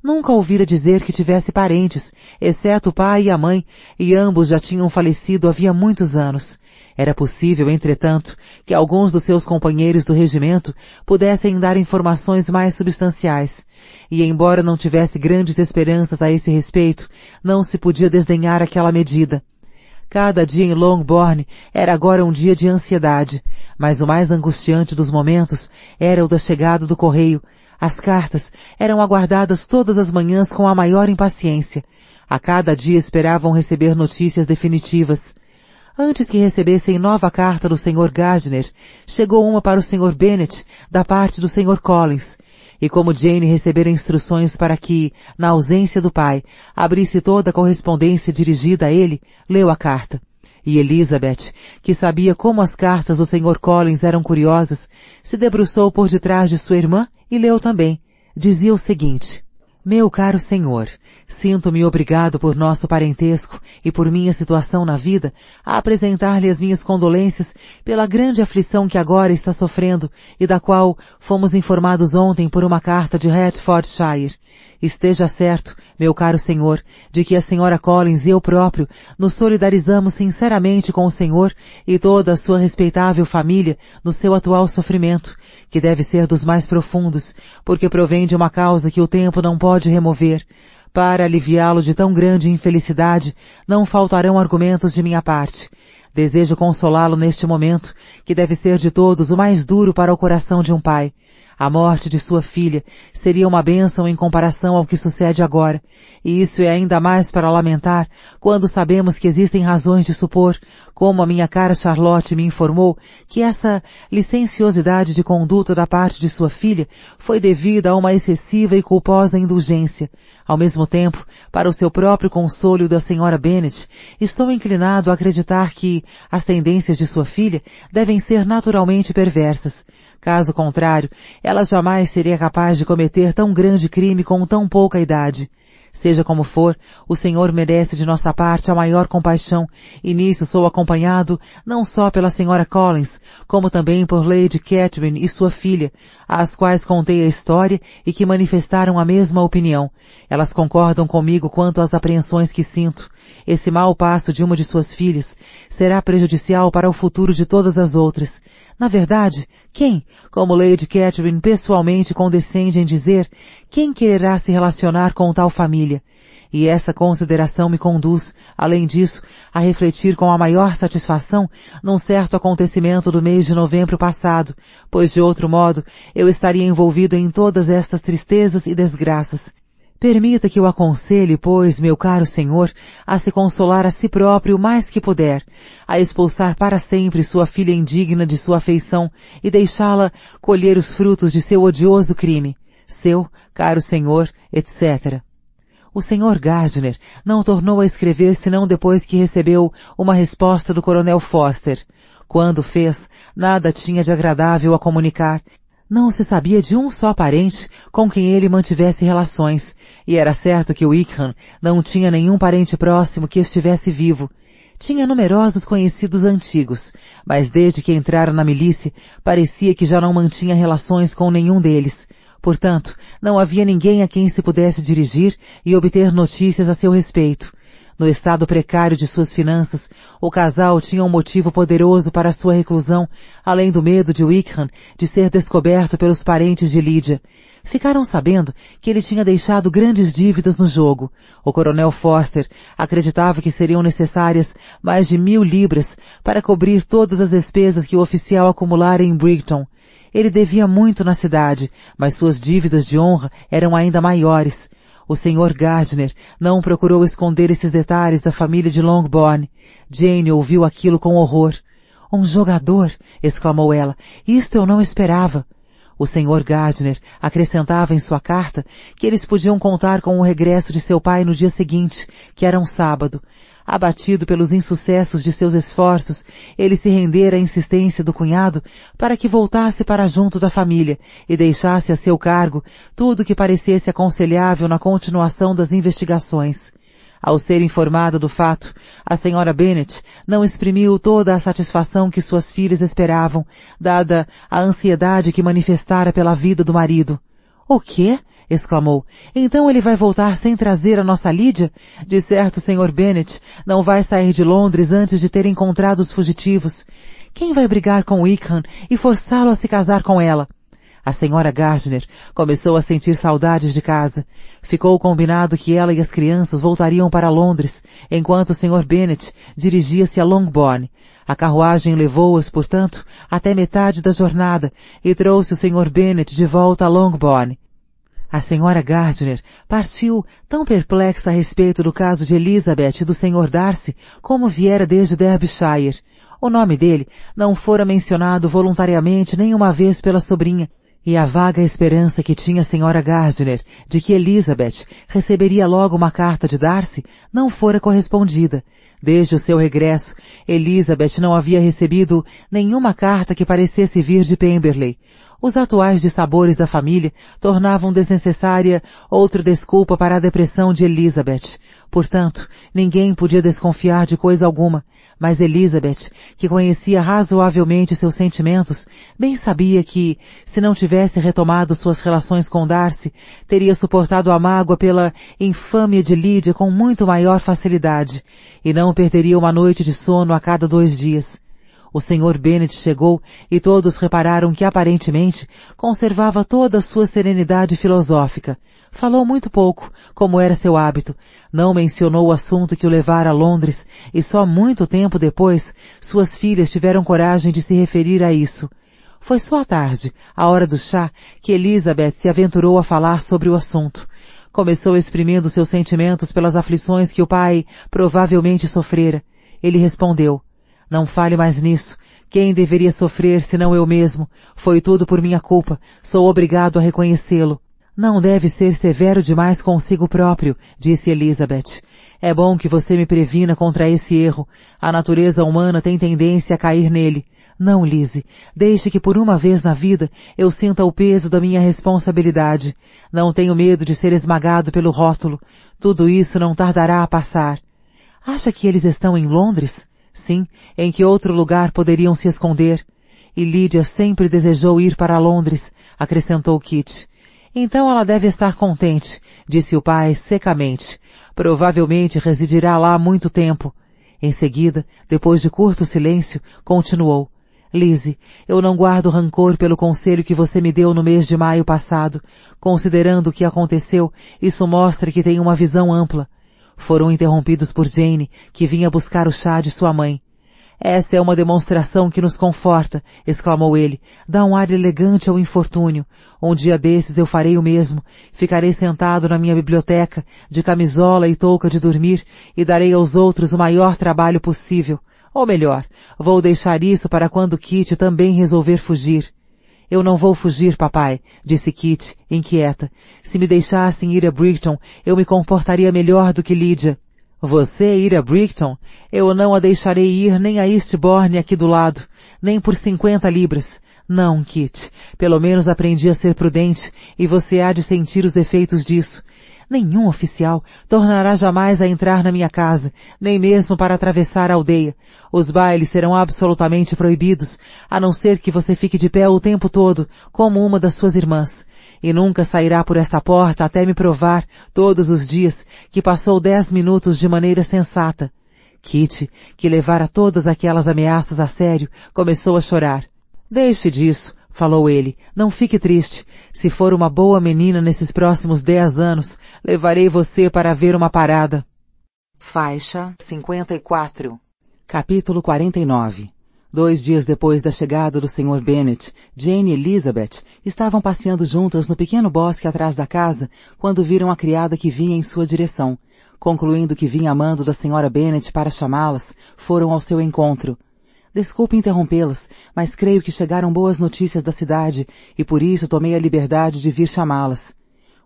Nunca ouvira dizer que tivesse parentes, exceto o pai e a mãe, e ambos já tinham falecido havia muitos anos. Era possível, entretanto, que alguns dos seus companheiros do regimento pudessem dar informações mais substanciais. E embora não tivesse grandes esperanças a esse respeito, não se podia desdenhar aquela medida. Cada dia em Longbourn era agora um dia de ansiedade, mas o mais angustiante dos momentos era o da chegada do correio, as cartas eram aguardadas todas as manhãs com a maior impaciência. A cada dia esperavam receber notícias definitivas. Antes que recebessem nova carta do Sr. Gardner, chegou uma para o Sr. Bennet, da parte do Sr. Collins. E como Jane recebera instruções para que, na ausência do pai, abrisse toda a correspondência dirigida a ele, leu a carta. E Elizabeth, que sabia como as cartas do Sr. Collins eram curiosas, se debruçou por detrás de sua irmã e leu também. Dizia o seguinte, Meu caro Senhor, Sinto-me obrigado por nosso parentesco e por minha situação na vida a apresentar-lhe as minhas condolências pela grande aflição que agora está sofrendo e da qual fomos informados ontem por uma carta de Hertfordshire. Esteja certo, meu caro senhor, de que a senhora Collins e eu próprio nos solidarizamos sinceramente com o senhor e toda a sua respeitável família no seu atual sofrimento, que deve ser dos mais profundos, porque provém de uma causa que o tempo não pode remover. Para aliviá-lo de tão grande infelicidade, não faltarão argumentos de minha parte. Desejo consolá-lo neste momento, que deve ser de todos o mais duro para o coração de um pai. A morte de sua filha seria uma bênção em comparação ao que sucede agora, e isso é ainda mais para lamentar quando sabemos que existem razões de supor, como a minha cara Charlotte me informou, que essa licenciosidade de conduta da parte de sua filha foi devida a uma excessiva e culposa indulgência. Ao mesmo tempo, para o seu próprio consolo da senhora Bennet, estou inclinado a acreditar que as tendências de sua filha devem ser naturalmente perversas. Caso contrário, ela jamais seria capaz de cometer tão grande crime com tão pouca idade. Seja como for, o Senhor merece de nossa parte a maior compaixão, e nisso sou acompanhado não só pela senhora Collins, como também por Lady Catherine e sua filha, às quais contei a história e que manifestaram a mesma opinião. Elas concordam comigo quanto às apreensões que sinto. Esse mau passo de uma de suas filhas será prejudicial para o futuro de todas as outras. Na verdade, quem, como Lady Catherine pessoalmente condescende em dizer, quem quererá se relacionar com tal família? E essa consideração me conduz, além disso, a refletir com a maior satisfação num certo acontecimento do mês de novembro passado, pois de outro modo eu estaria envolvido em todas estas tristezas e desgraças. Permita que o aconselhe, pois, meu caro senhor, a se consolar a si próprio o mais que puder, a expulsar para sempre sua filha indigna de sua afeição e deixá-la colher os frutos de seu odioso crime. Seu, caro senhor, etc. O senhor Gardner não tornou a escrever senão depois que recebeu uma resposta do coronel Foster. Quando fez, nada tinha de agradável a comunicar não se sabia de um só parente com quem ele mantivesse relações, e era certo que o Wickham não tinha nenhum parente próximo que estivesse vivo. Tinha numerosos conhecidos antigos, mas desde que entraram na milícia, parecia que já não mantinha relações com nenhum deles. Portanto, não havia ninguém a quem se pudesse dirigir e obter notícias a seu respeito. No estado precário de suas finanças, o casal tinha um motivo poderoso para sua reclusão, além do medo de Wickham de ser descoberto pelos parentes de Lydia. Ficaram sabendo que ele tinha deixado grandes dívidas no jogo. O coronel Foster acreditava que seriam necessárias mais de mil libras para cobrir todas as despesas que o oficial acumulara em Brighton. Ele devia muito na cidade, mas suas dívidas de honra eram ainda maiores. O Sr. Gardner não procurou esconder esses detalhes da família de Longbourn. Jane ouviu aquilo com horror. Um jogador! exclamou ela. Isto eu não esperava. O senhor Gardner acrescentava em sua carta que eles podiam contar com o regresso de seu pai no dia seguinte, que era um sábado. Abatido pelos insucessos de seus esforços, ele se rendera à insistência do cunhado para que voltasse para junto da família e deixasse a seu cargo tudo o que parecesse aconselhável na continuação das investigações. Ao ser informada do fato, a senhora Bennet não exprimiu toda a satisfação que suas filhas esperavam, dada a ansiedade que manifestara pela vida do marido. O quê? exclamou. Então ele vai voltar sem trazer a nossa Lídia? De certo, senhor Bennet, não vai sair de Londres antes de ter encontrado os fugitivos. Quem vai brigar com Wickham e forçá-lo a se casar com ela? A senhora Gardner começou a sentir saudades de casa. Ficou combinado que ela e as crianças voltariam para Londres, enquanto o senhor Bennet dirigia-se a Longbourn. A carruagem levou-as, portanto, até metade da jornada e trouxe o senhor Bennet de volta a Longbourn. A senhora Gardner partiu tão perplexa a respeito do caso de Elizabeth e do senhor Darcy como viera desde Derbyshire. O nome dele não fora mencionado voluntariamente nenhuma vez pela sobrinha, e a vaga esperança que tinha a senhora Gardner de que Elizabeth receberia logo uma carta de Darcy não fora correspondida. Desde o seu regresso, Elizabeth não havia recebido nenhuma carta que parecesse vir de Pemberley. Os atuais dissabores da família tornavam desnecessária outra desculpa para a depressão de Elizabeth. Portanto, ninguém podia desconfiar de coisa alguma. Mas Elizabeth, que conhecia razoavelmente seus sentimentos, bem sabia que, se não tivesse retomado suas relações com Darcy, teria suportado a mágoa pela infâmia de Lydia com muito maior facilidade, e não perderia uma noite de sono a cada dois dias. O Sr. Bennet chegou e todos repararam que aparentemente conservava toda a sua serenidade filosófica, Falou muito pouco, como era seu hábito. Não mencionou o assunto que o levara a Londres e só muito tempo depois suas filhas tiveram coragem de se referir a isso. Foi só à tarde, à hora do chá, que Elizabeth se aventurou a falar sobre o assunto. Começou exprimindo seus sentimentos pelas aflições que o pai provavelmente sofrera. Ele respondeu, não fale mais nisso. Quem deveria sofrer senão eu mesmo? Foi tudo por minha culpa. Sou obrigado a reconhecê-lo. Não deve ser severo demais consigo próprio, disse Elizabeth. É bom que você me previna contra esse erro. A natureza humana tem tendência a cair nele. Não, Lise, deixe que por uma vez na vida eu sinta o peso da minha responsabilidade. Não tenho medo de ser esmagado pelo rótulo. Tudo isso não tardará a passar. Acha que eles estão em Londres? Sim, em que outro lugar poderiam se esconder? E Lídia sempre desejou ir para Londres, acrescentou Kit. Então ela deve estar contente, disse o pai secamente. Provavelmente residirá lá muito tempo. Em seguida, depois de curto silêncio, continuou. Lise, eu não guardo rancor pelo conselho que você me deu no mês de maio passado. Considerando o que aconteceu, isso mostra que tem uma visão ampla. Foram interrompidos por Jane, que vinha buscar o chá de sua mãe. Essa é uma demonstração que nos conforta, exclamou ele. Dá um ar elegante ao infortúnio. Um dia desses eu farei o mesmo. Ficarei sentado na minha biblioteca, de camisola e touca de dormir, e darei aos outros o maior trabalho possível. Ou melhor, vou deixar isso para quando Kitty também resolver fugir. Eu não vou fugir, papai, disse Kit, inquieta. Se me deixassem ir a Brighton, eu me comportaria melhor do que Lydia. Você ir a Brighton? Eu não a deixarei ir nem a Eastbourne aqui do lado, nem por cinquenta libras. Não, Kit. Pelo menos aprendi a ser prudente e você há de sentir os efeitos disso. Nenhum oficial tornará jamais a entrar na minha casa, nem mesmo para atravessar a aldeia. Os bailes serão absolutamente proibidos, a não ser que você fique de pé o tempo todo, como uma das suas irmãs. E nunca sairá por esta porta até me provar, todos os dias, que passou dez minutos de maneira sensata. Kitty, que levara todas aquelas ameaças a sério, começou a chorar. Deixe disso, falou ele. Não fique triste. Se for uma boa menina nesses próximos dez anos, levarei você para ver uma parada. Faixa 54 Capítulo 49 Dois dias depois da chegada do Sr. Bennet, Jane e Elizabeth estavam passeando juntas no pequeno bosque atrás da casa quando viram a criada que vinha em sua direção. Concluindo que vinha amando da Sra. Bennet para chamá-las, foram ao seu encontro. Desculpe interrompê-las, mas creio que chegaram boas notícias da cidade e por isso tomei a liberdade de vir chamá-las.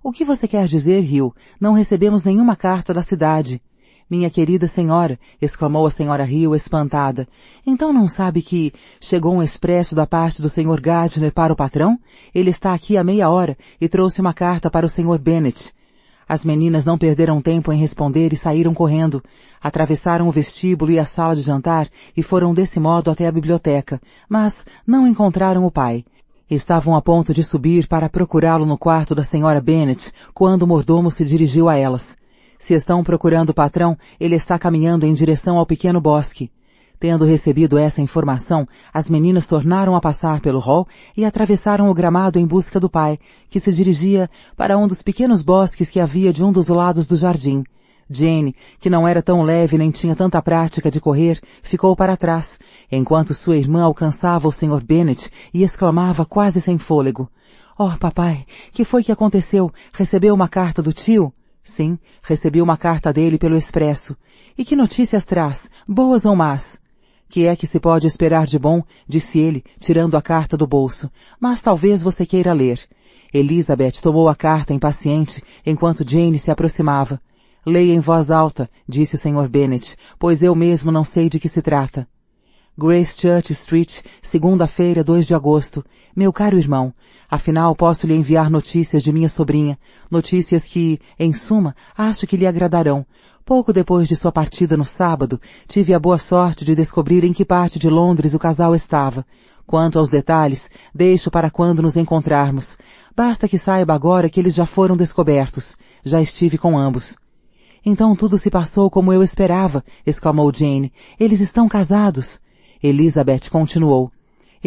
O que você quer dizer, Hill? Não recebemos nenhuma carta da cidade. Minha querida senhora, exclamou a senhora Hill espantada. Então não sabe que chegou um expresso da parte do senhor Gardner para o patrão? Ele está aqui há meia hora e trouxe uma carta para o senhor Bennett. As meninas não perderam tempo em responder e saíram correndo. Atravessaram o vestíbulo e a sala de jantar e foram desse modo até a biblioteca, mas não encontraram o pai. Estavam a ponto de subir para procurá-lo no quarto da senhora Bennet quando o mordomo se dirigiu a elas. Se estão procurando o patrão, ele está caminhando em direção ao pequeno bosque. Tendo recebido essa informação, as meninas tornaram a passar pelo hall e atravessaram o gramado em busca do pai, que se dirigia para um dos pequenos bosques que havia de um dos lados do jardim. Jane, que não era tão leve nem tinha tanta prática de correr, ficou para trás, enquanto sua irmã alcançava o Sr. Bennet e exclamava quase sem fôlego. Oh, papai, que foi que aconteceu? Recebeu uma carta do tio? Sim, recebi uma carta dele pelo expresso. E que notícias traz? Boas ou más? que é que se pode esperar de bom? disse ele, tirando a carta do bolso. Mas talvez você queira ler. Elizabeth tomou a carta impaciente enquanto Jane se aproximava. Leia em voz alta, disse o Sr. Bennet, pois eu mesmo não sei de que se trata. Grace Church Street, segunda-feira, 2 de agosto. Meu caro irmão, afinal posso lhe enviar notícias de minha sobrinha, notícias que, em suma, acho que lhe agradarão, Pouco depois de sua partida no sábado, tive a boa sorte de descobrir em que parte de Londres o casal estava. Quanto aos detalhes, deixo para quando nos encontrarmos. Basta que saiba agora que eles já foram descobertos. Já estive com ambos. Então tudo se passou como eu esperava, exclamou Jane. Eles estão casados. Elizabeth continuou.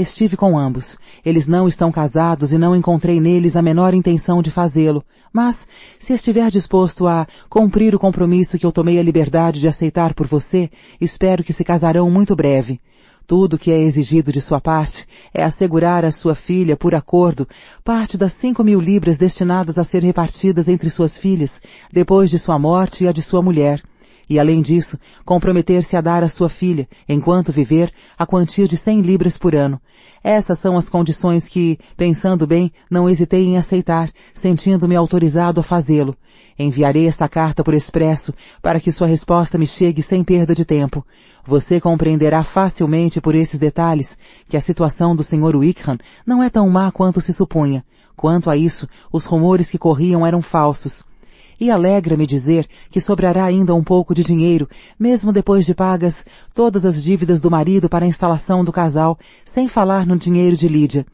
Estive com ambos. Eles não estão casados e não encontrei neles a menor intenção de fazê-lo, mas, se estiver disposto a cumprir o compromisso que eu tomei a liberdade de aceitar por você, espero que se casarão muito breve. Tudo o que é exigido de sua parte é assegurar à sua filha, por acordo, parte das cinco mil libras destinadas a ser repartidas entre suas filhas, depois de sua morte e a de sua mulher e, além disso, comprometer-se a dar à sua filha, enquanto viver, a quantia de 100 libras por ano. Essas são as condições que, pensando bem, não hesitei em aceitar, sentindo-me autorizado a fazê-lo. Enviarei esta carta por expresso, para que sua resposta me chegue sem perda de tempo. Você compreenderá facilmente por esses detalhes que a situação do Sr. Wickham não é tão má quanto se supunha. Quanto a isso, os rumores que corriam eram falsos e alegra-me dizer que sobrará ainda um pouco de dinheiro, mesmo depois de pagas todas as dívidas do marido para a instalação do casal, sem falar no dinheiro de Lídia.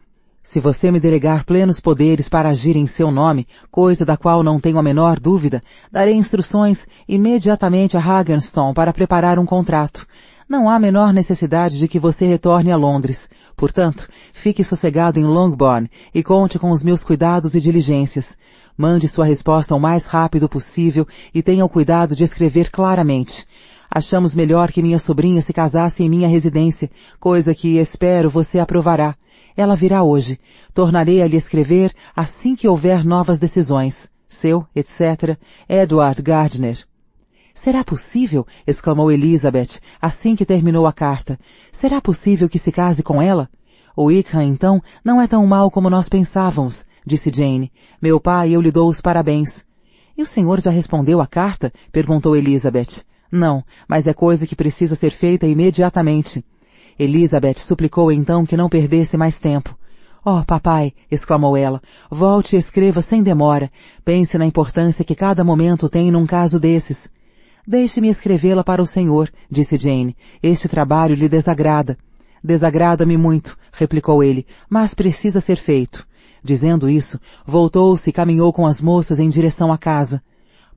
Se você me delegar plenos poderes para agir em seu nome, coisa da qual não tenho a menor dúvida, darei instruções imediatamente a Hagenston para preparar um contrato. Não há menor necessidade de que você retorne a Londres. Portanto, fique sossegado em Longbourn e conte com os meus cuidados e diligências. Mande sua resposta o mais rápido possível e tenha o cuidado de escrever claramente. Achamos melhor que minha sobrinha se casasse em minha residência, coisa que espero você aprovará. Ela virá hoje. Tornarei a lhe escrever assim que houver novas decisões. Seu, etc., Edward Gardner. Será possível? exclamou Elizabeth, assim que terminou a carta. Será possível que se case com ela? O Wickham, então, não é tão mal como nós pensávamos disse Jane. Meu pai, eu lhe dou os parabéns. E o senhor já respondeu à carta? perguntou Elizabeth. Não, mas é coisa que precisa ser feita imediatamente. Elizabeth suplicou então que não perdesse mais tempo. Oh, papai, exclamou ela, volte e escreva sem demora. Pense na importância que cada momento tem num caso desses. Deixe-me escrevê-la para o senhor, disse Jane. Este trabalho lhe desagrada. Desagrada-me muito, replicou ele, mas precisa ser feito. Dizendo isso, voltou-se e caminhou com as moças em direção à casa.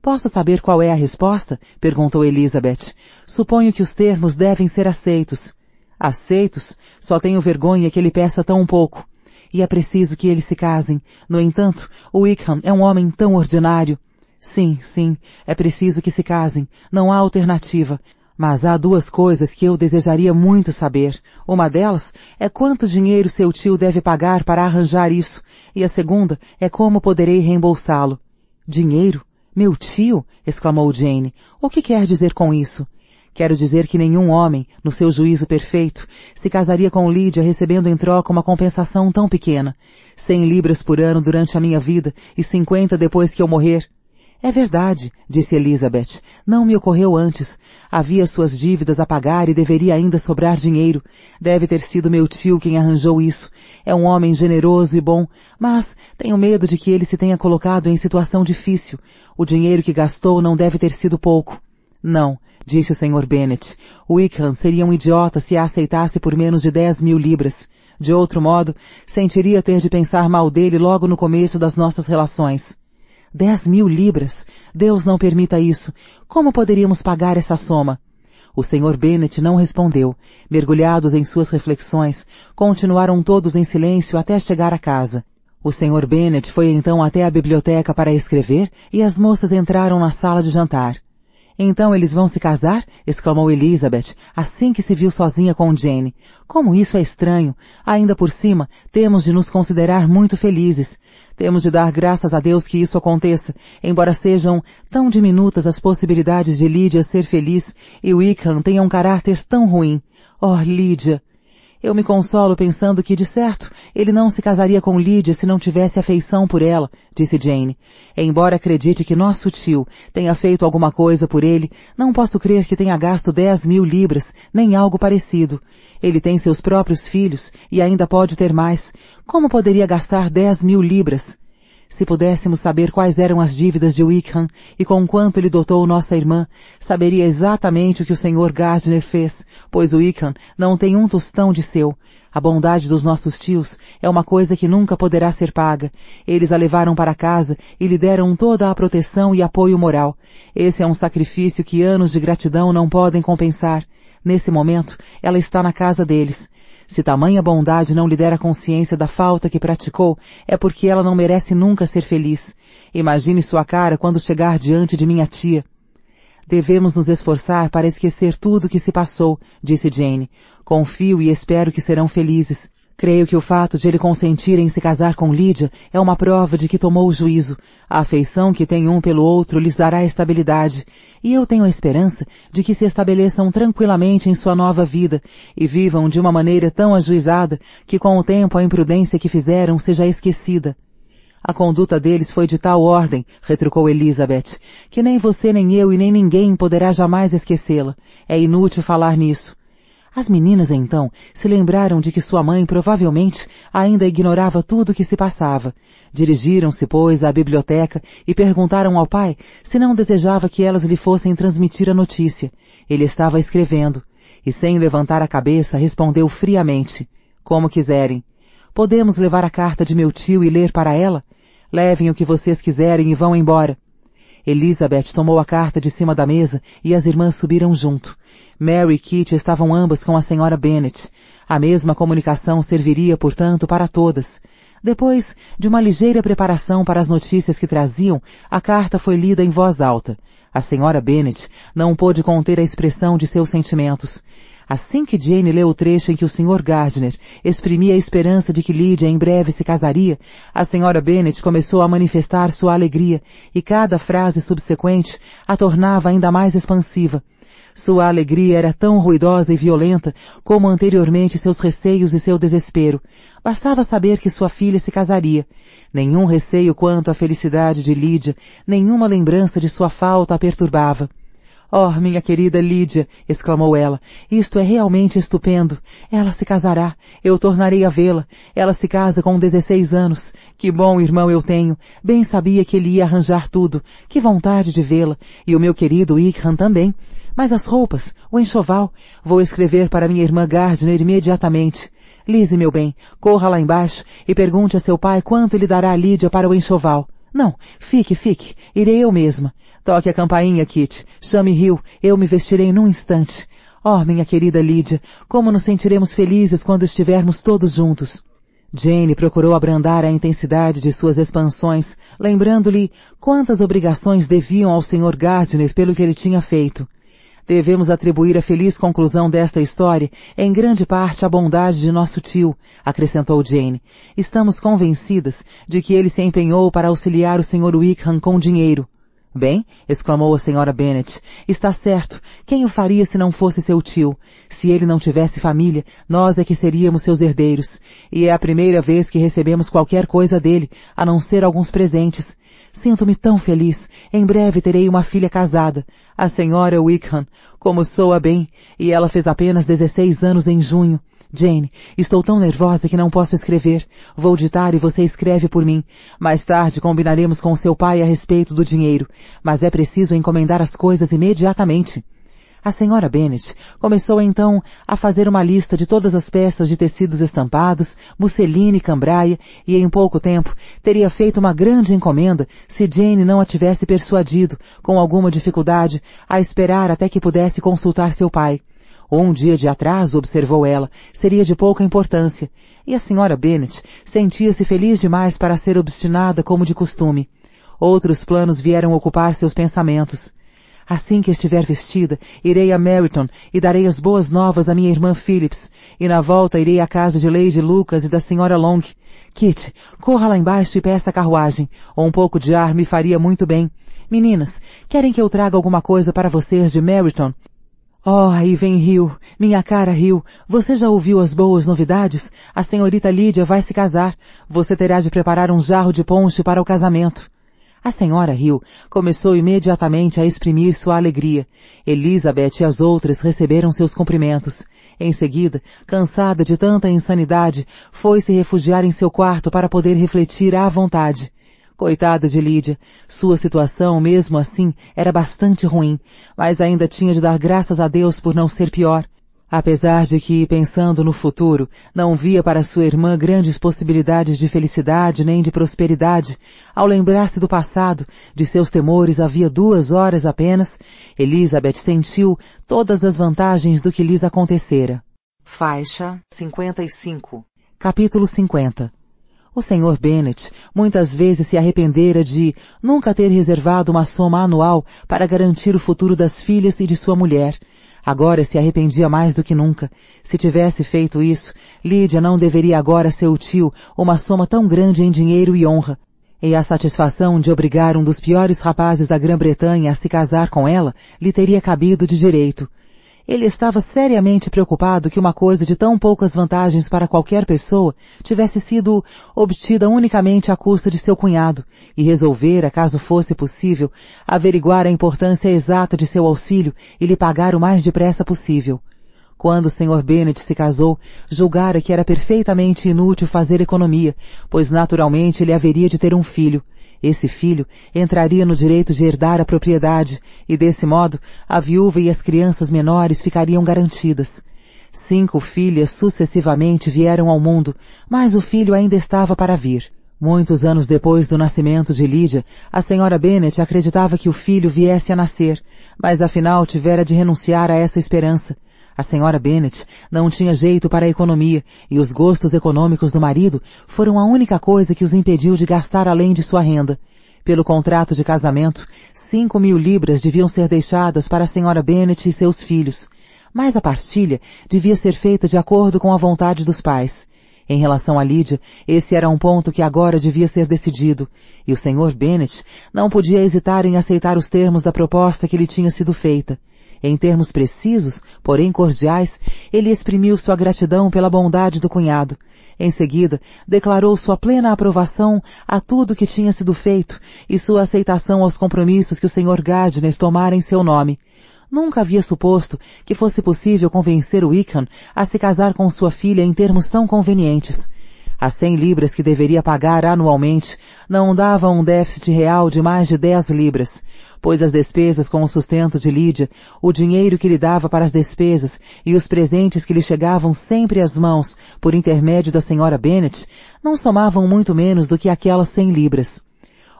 Posso saber qual é a resposta? perguntou Elizabeth. Suponho que os termos devem ser aceitos. Aceitos? Só tenho vergonha que ele peça tão pouco. E é preciso que eles se casem. No entanto, o Wickham é um homem tão ordinário. Sim, sim, é preciso que se casem. Não há alternativa. Mas há duas coisas que eu desejaria muito saber. Uma delas é quanto dinheiro seu tio deve pagar para arranjar isso, e a segunda é como poderei reembolsá-lo. Dinheiro? Meu tio? exclamou Jane. O que quer dizer com isso? Quero dizer que nenhum homem, no seu juízo perfeito, se casaria com Lídia recebendo em troca uma compensação tão pequena. Cem libras por ano durante a minha vida e cinquenta depois que eu morrer. É verdade, disse Elizabeth. Não me ocorreu antes. Havia suas dívidas a pagar e deveria ainda sobrar dinheiro. Deve ter sido meu tio quem arranjou isso. É um homem generoso e bom, mas tenho medo de que ele se tenha colocado em situação difícil. O dinheiro que gastou não deve ter sido pouco. Não, disse o Sr. Bennet. Wickham seria um idiota se a aceitasse por menos de dez mil libras. De outro modo, sentiria ter de pensar mal dele logo no começo das nossas relações. Dez mil libras. Deus não permita isso. Como poderíamos pagar essa soma? O Sr. Bennet não respondeu. Mergulhados em suas reflexões, continuaram todos em silêncio até chegar a casa. O Sr. Bennet foi então até a biblioteca para escrever e as moças entraram na sala de jantar. Então eles vão se casar? exclamou Elizabeth, assim que se viu sozinha com Jane. Como isso é estranho. Ainda por cima, temos de nos considerar muito felizes. Temos de dar graças a Deus que isso aconteça, embora sejam tão diminutas as possibilidades de Lydia ser feliz e Wickham tenha um caráter tão ruim. Oh, Lydia, eu me consolo pensando que, de certo, ele não se casaria com Lydia se não tivesse afeição por ela, disse Jane. Embora acredite que nosso tio tenha feito alguma coisa por ele, não posso crer que tenha gasto dez mil libras, nem algo parecido. Ele tem seus próprios filhos e ainda pode ter mais. Como poderia gastar dez mil libras? Se pudéssemos saber quais eram as dívidas de Wickham e com quanto ele dotou nossa irmã, saberia exatamente o que o Sr. Gardner fez, pois Wickham não tem um tostão de seu. A bondade dos nossos tios é uma coisa que nunca poderá ser paga. Eles a levaram para casa e lhe deram toda a proteção e apoio moral. Esse é um sacrifício que anos de gratidão não podem compensar. Nesse momento, ela está na casa deles. Se tamanha bondade não lhe der a consciência da falta que praticou, é porque ela não merece nunca ser feliz. Imagine sua cara quando chegar diante de minha tia. Devemos nos esforçar para esquecer tudo o que se passou, disse Jane. Confio e espero que serão felizes. Creio que o fato de ele consentir em se casar com Lídia é uma prova de que tomou o juízo. A afeição que tem um pelo outro lhes dará estabilidade, e eu tenho a esperança de que se estabeleçam tranquilamente em sua nova vida e vivam de uma maneira tão ajuizada que com o tempo a imprudência que fizeram seja esquecida. A conduta deles foi de tal ordem, retrucou Elizabeth, que nem você, nem eu e nem ninguém poderá jamais esquecê-la. É inútil falar nisso. As meninas então se lembraram de que sua mãe provavelmente ainda ignorava tudo o que se passava. Dirigiram-se, pois, à biblioteca e perguntaram ao pai se não desejava que elas lhe fossem transmitir a notícia. Ele estava escrevendo e, sem levantar a cabeça, respondeu friamente, como quiserem. Podemos levar a carta de meu tio e ler para ela? Levem o que vocês quiserem e vão embora. Elizabeth tomou a carta de cima da mesa e as irmãs subiram junto. Mary e Kitty estavam ambas com a senhora Bennet. A mesma comunicação serviria, portanto, para todas. Depois de uma ligeira preparação para as notícias que traziam, a carta foi lida em voz alta. A senhora Bennet não pôde conter a expressão de seus sentimentos. Assim que Jane leu o trecho em que o Sr. Gardner exprimia a esperança de que Lydia em breve se casaria, a senhora Bennet começou a manifestar sua alegria e cada frase subsequente a tornava ainda mais expansiva. Sua alegria era tão ruidosa e violenta como anteriormente seus receios e seu desespero. Bastava saber que sua filha se casaria. Nenhum receio quanto à felicidade de Lídia, nenhuma lembrança de sua falta a perturbava. Oh, minha querida Lídia, exclamou ela, isto é realmente estupendo. Ela se casará, eu tornarei a vê-la. Ela se casa com dezesseis anos. Que bom irmão eu tenho. Bem sabia que ele ia arranjar tudo. Que vontade de vê-la. E o meu querido Ikram também. Mas as roupas, o enxoval, vou escrever para minha irmã Gardner imediatamente. Lise, meu bem, corra lá embaixo e pergunte a seu pai quanto ele dará a Lídia para o enxoval. Não, fique, fique, irei eu mesma. Toque a campainha, Kit. Chame Rio, eu me vestirei num instante. Oh, minha querida Lídia, como nos sentiremos felizes quando estivermos todos juntos. Jane procurou abrandar a intensidade de suas expansões, lembrando-lhe quantas obrigações deviam ao Sr. Gardner pelo que ele tinha feito. Devemos atribuir a feliz conclusão desta história em grande parte à bondade de nosso tio, acrescentou Jane. Estamos convencidas de que ele se empenhou para auxiliar o Sr. Wickham com dinheiro. Bem, exclamou a senhora Bennet, está certo. Quem o faria se não fosse seu tio? Se ele não tivesse família, nós é que seríamos seus herdeiros. E é a primeira vez que recebemos qualquer coisa dele, a não ser alguns presentes. Sinto-me tão feliz. Em breve terei uma filha casada, a senhora Wickham, como soa bem, e ela fez apenas 16 anos em junho. Jane, estou tão nervosa que não posso escrever. Vou ditar e você escreve por mim. Mais tarde combinaremos com seu pai a respeito do dinheiro, mas é preciso encomendar as coisas imediatamente. A senhora Bennet começou então a fazer uma lista de todas as peças de tecidos estampados, musseline, cambraia, e em pouco tempo teria feito uma grande encomenda se Jane não a tivesse persuadido, com alguma dificuldade, a esperar até que pudesse consultar seu pai. Um dia de atraso, observou ela, seria de pouca importância, e a senhora Bennet sentia-se feliz demais para ser obstinada como de costume. Outros planos vieram ocupar seus pensamentos. Assim que estiver vestida, irei a Meryton e darei as boas novas à minha irmã Phillips, e na volta irei à casa de Lady Lucas e da senhora Long. Kit, corra lá embaixo e peça a carruagem, ou um pouco de ar me faria muito bem. Meninas, querem que eu traga alguma coisa para vocês de Meryton? Oh, aí vem Rio, minha cara Rio, você já ouviu as boas novidades? A senhorita Lídia vai se casar. Você terá de preparar um jarro de ponche para o casamento. A senhora riu, começou imediatamente a exprimir sua alegria. Elizabeth e as outras receberam seus cumprimentos. Em seguida, cansada de tanta insanidade, foi se refugiar em seu quarto para poder refletir à vontade. Coitada de Lídia, sua situação, mesmo assim, era bastante ruim, mas ainda tinha de dar graças a Deus por não ser pior. Apesar de que, pensando no futuro, não via para sua irmã grandes possibilidades de felicidade nem de prosperidade, ao lembrar-se do passado, de seus temores havia duas horas apenas, Elizabeth sentiu todas as vantagens do que lhes acontecera. Faixa 55 Capítulo 50 o Sr. Bennet muitas vezes se arrependera de nunca ter reservado uma soma anual para garantir o futuro das filhas e de sua mulher, Agora se arrependia mais do que nunca. Se tivesse feito isso, Lídia não deveria agora ser o tio uma soma tão grande em dinheiro e honra. E a satisfação de obrigar um dos piores rapazes da Grã-Bretanha a se casar com ela lhe teria cabido de direito. Ele estava seriamente preocupado que uma coisa de tão poucas vantagens para qualquer pessoa tivesse sido obtida unicamente à custa de seu cunhado e resolvera, caso fosse possível, averiguar a importância exata de seu auxílio e lhe pagar o mais depressa possível. Quando o Sr. Bennet se casou, julgara que era perfeitamente inútil fazer economia, pois naturalmente ele haveria de ter um filho, esse filho entraria no direito de herdar a propriedade e, desse modo, a viúva e as crianças menores ficariam garantidas. Cinco filhas sucessivamente vieram ao mundo, mas o filho ainda estava para vir. Muitos anos depois do nascimento de Lídia, a senhora Bennet acreditava que o filho viesse a nascer, mas afinal tivera de renunciar a essa esperança. A senhora Bennet não tinha jeito para a economia e os gostos econômicos do marido foram a única coisa que os impediu de gastar além de sua renda. Pelo contrato de casamento, cinco mil libras deviam ser deixadas para a senhora Bennet e seus filhos, mas a partilha devia ser feita de acordo com a vontade dos pais. Em relação a Lídia, esse era um ponto que agora devia ser decidido, e o senhor Bennet não podia hesitar em aceitar os termos da proposta que lhe tinha sido feita. Em termos precisos, porém cordiais, ele exprimiu sua gratidão pela bondade do cunhado. Em seguida, declarou sua plena aprovação a tudo que tinha sido feito e sua aceitação aos compromissos que o Sr. Gardner tomara em seu nome. Nunca havia suposto que fosse possível convencer o Wickham a se casar com sua filha em termos tão convenientes. As 100 libras que deveria pagar anualmente não dava um déficit real de mais de 10 libras, pois as despesas com o sustento de Lídia, o dinheiro que lhe dava para as despesas e os presentes que lhe chegavam sempre às mãos por intermédio da senhora Bennet não somavam muito menos do que aquelas 100 libras.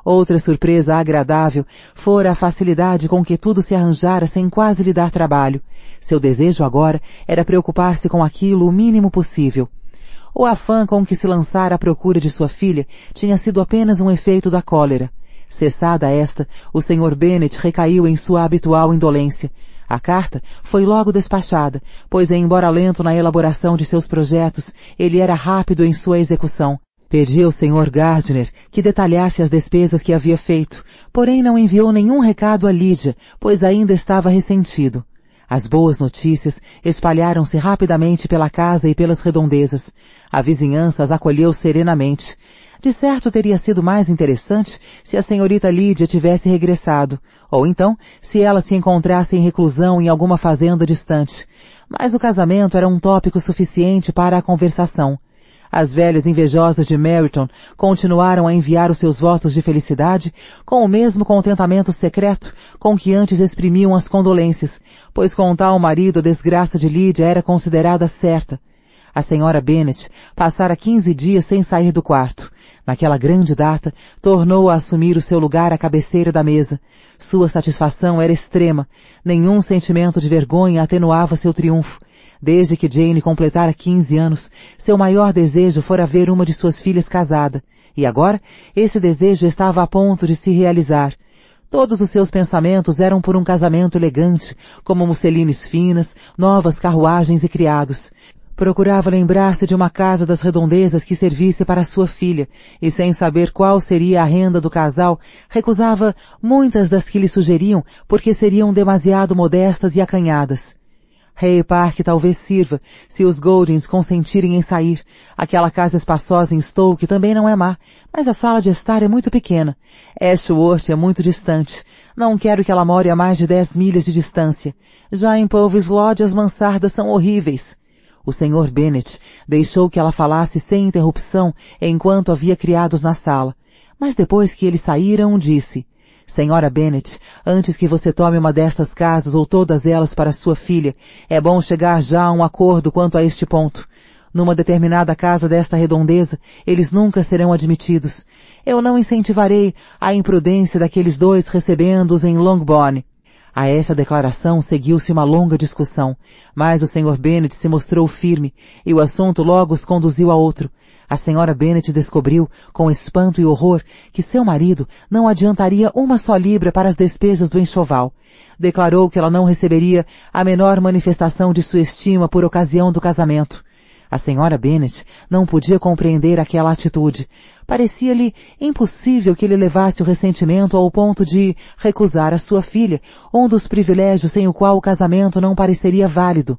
Outra surpresa agradável fora a facilidade com que tudo se arranjara sem quase lhe dar trabalho. Seu desejo agora era preocupar-se com aquilo o mínimo possível. O afã com que se lançara à procura de sua filha tinha sido apenas um efeito da cólera. Cessada esta, o Sr. Bennet recaiu em sua habitual indolência. A carta foi logo despachada, pois embora lento na elaboração de seus projetos, ele era rápido em sua execução. Pediu ao Sr. Gardner que detalhasse as despesas que havia feito, porém não enviou nenhum recado a Lídia, pois ainda estava ressentido. As boas notícias espalharam-se rapidamente pela casa e pelas redondezas. A vizinhança as acolheu serenamente. De certo teria sido mais interessante se a senhorita Lídia tivesse regressado, ou então se ela se encontrasse em reclusão em alguma fazenda distante. Mas o casamento era um tópico suficiente para a conversação. As velhas invejosas de Meryton continuaram a enviar os seus votos de felicidade com o mesmo contentamento secreto com que antes exprimiam as condolências, pois com tal marido a desgraça de Lydia era considerada certa. A senhora Bennet passara quinze dias sem sair do quarto. Naquela grande data, tornou a assumir o seu lugar à cabeceira da mesa. Sua satisfação era extrema. Nenhum sentimento de vergonha atenuava seu triunfo. Desde que Jane completara 15 anos, seu maior desejo fora ver uma de suas filhas casada, e agora esse desejo estava a ponto de se realizar. Todos os seus pensamentos eram por um casamento elegante, como musselines finas, novas carruagens e criados. Procurava lembrar-se de uma casa das redondezas que servisse para sua filha, e sem saber qual seria a renda do casal, recusava muitas das que lhe sugeriam porque seriam demasiado modestas e acanhadas. Hay Park talvez sirva, se os Goldings consentirem em sair. Aquela casa espaçosa em Stoke também não é má, mas a sala de estar é muito pequena. Ashworth é muito distante. Não quero que ela more a mais de dez milhas de distância. Já em Povos Lodge as mansardas são horríveis. O Sr. Bennet deixou que ela falasse sem interrupção enquanto havia criados na sala. Mas depois que eles saíram, disse, Senhora Bennet, antes que você tome uma destas casas ou todas elas para sua filha, é bom chegar já a um acordo quanto a este ponto. Numa determinada casa desta redondeza, eles nunca serão admitidos. Eu não incentivarei a imprudência daqueles dois recebendo-os em Longbourn. A essa declaração seguiu-se uma longa discussão, mas o Sr. Bennet se mostrou firme e o assunto logo os conduziu a outro. A senhora Bennet descobriu, com espanto e horror, que seu marido não adiantaria uma só libra para as despesas do enxoval. Declarou que ela não receberia a menor manifestação de sua estima por ocasião do casamento. A senhora Bennet não podia compreender aquela atitude. Parecia-lhe impossível que ele levasse o ressentimento ao ponto de recusar a sua filha, um dos privilégios sem o qual o casamento não pareceria válido.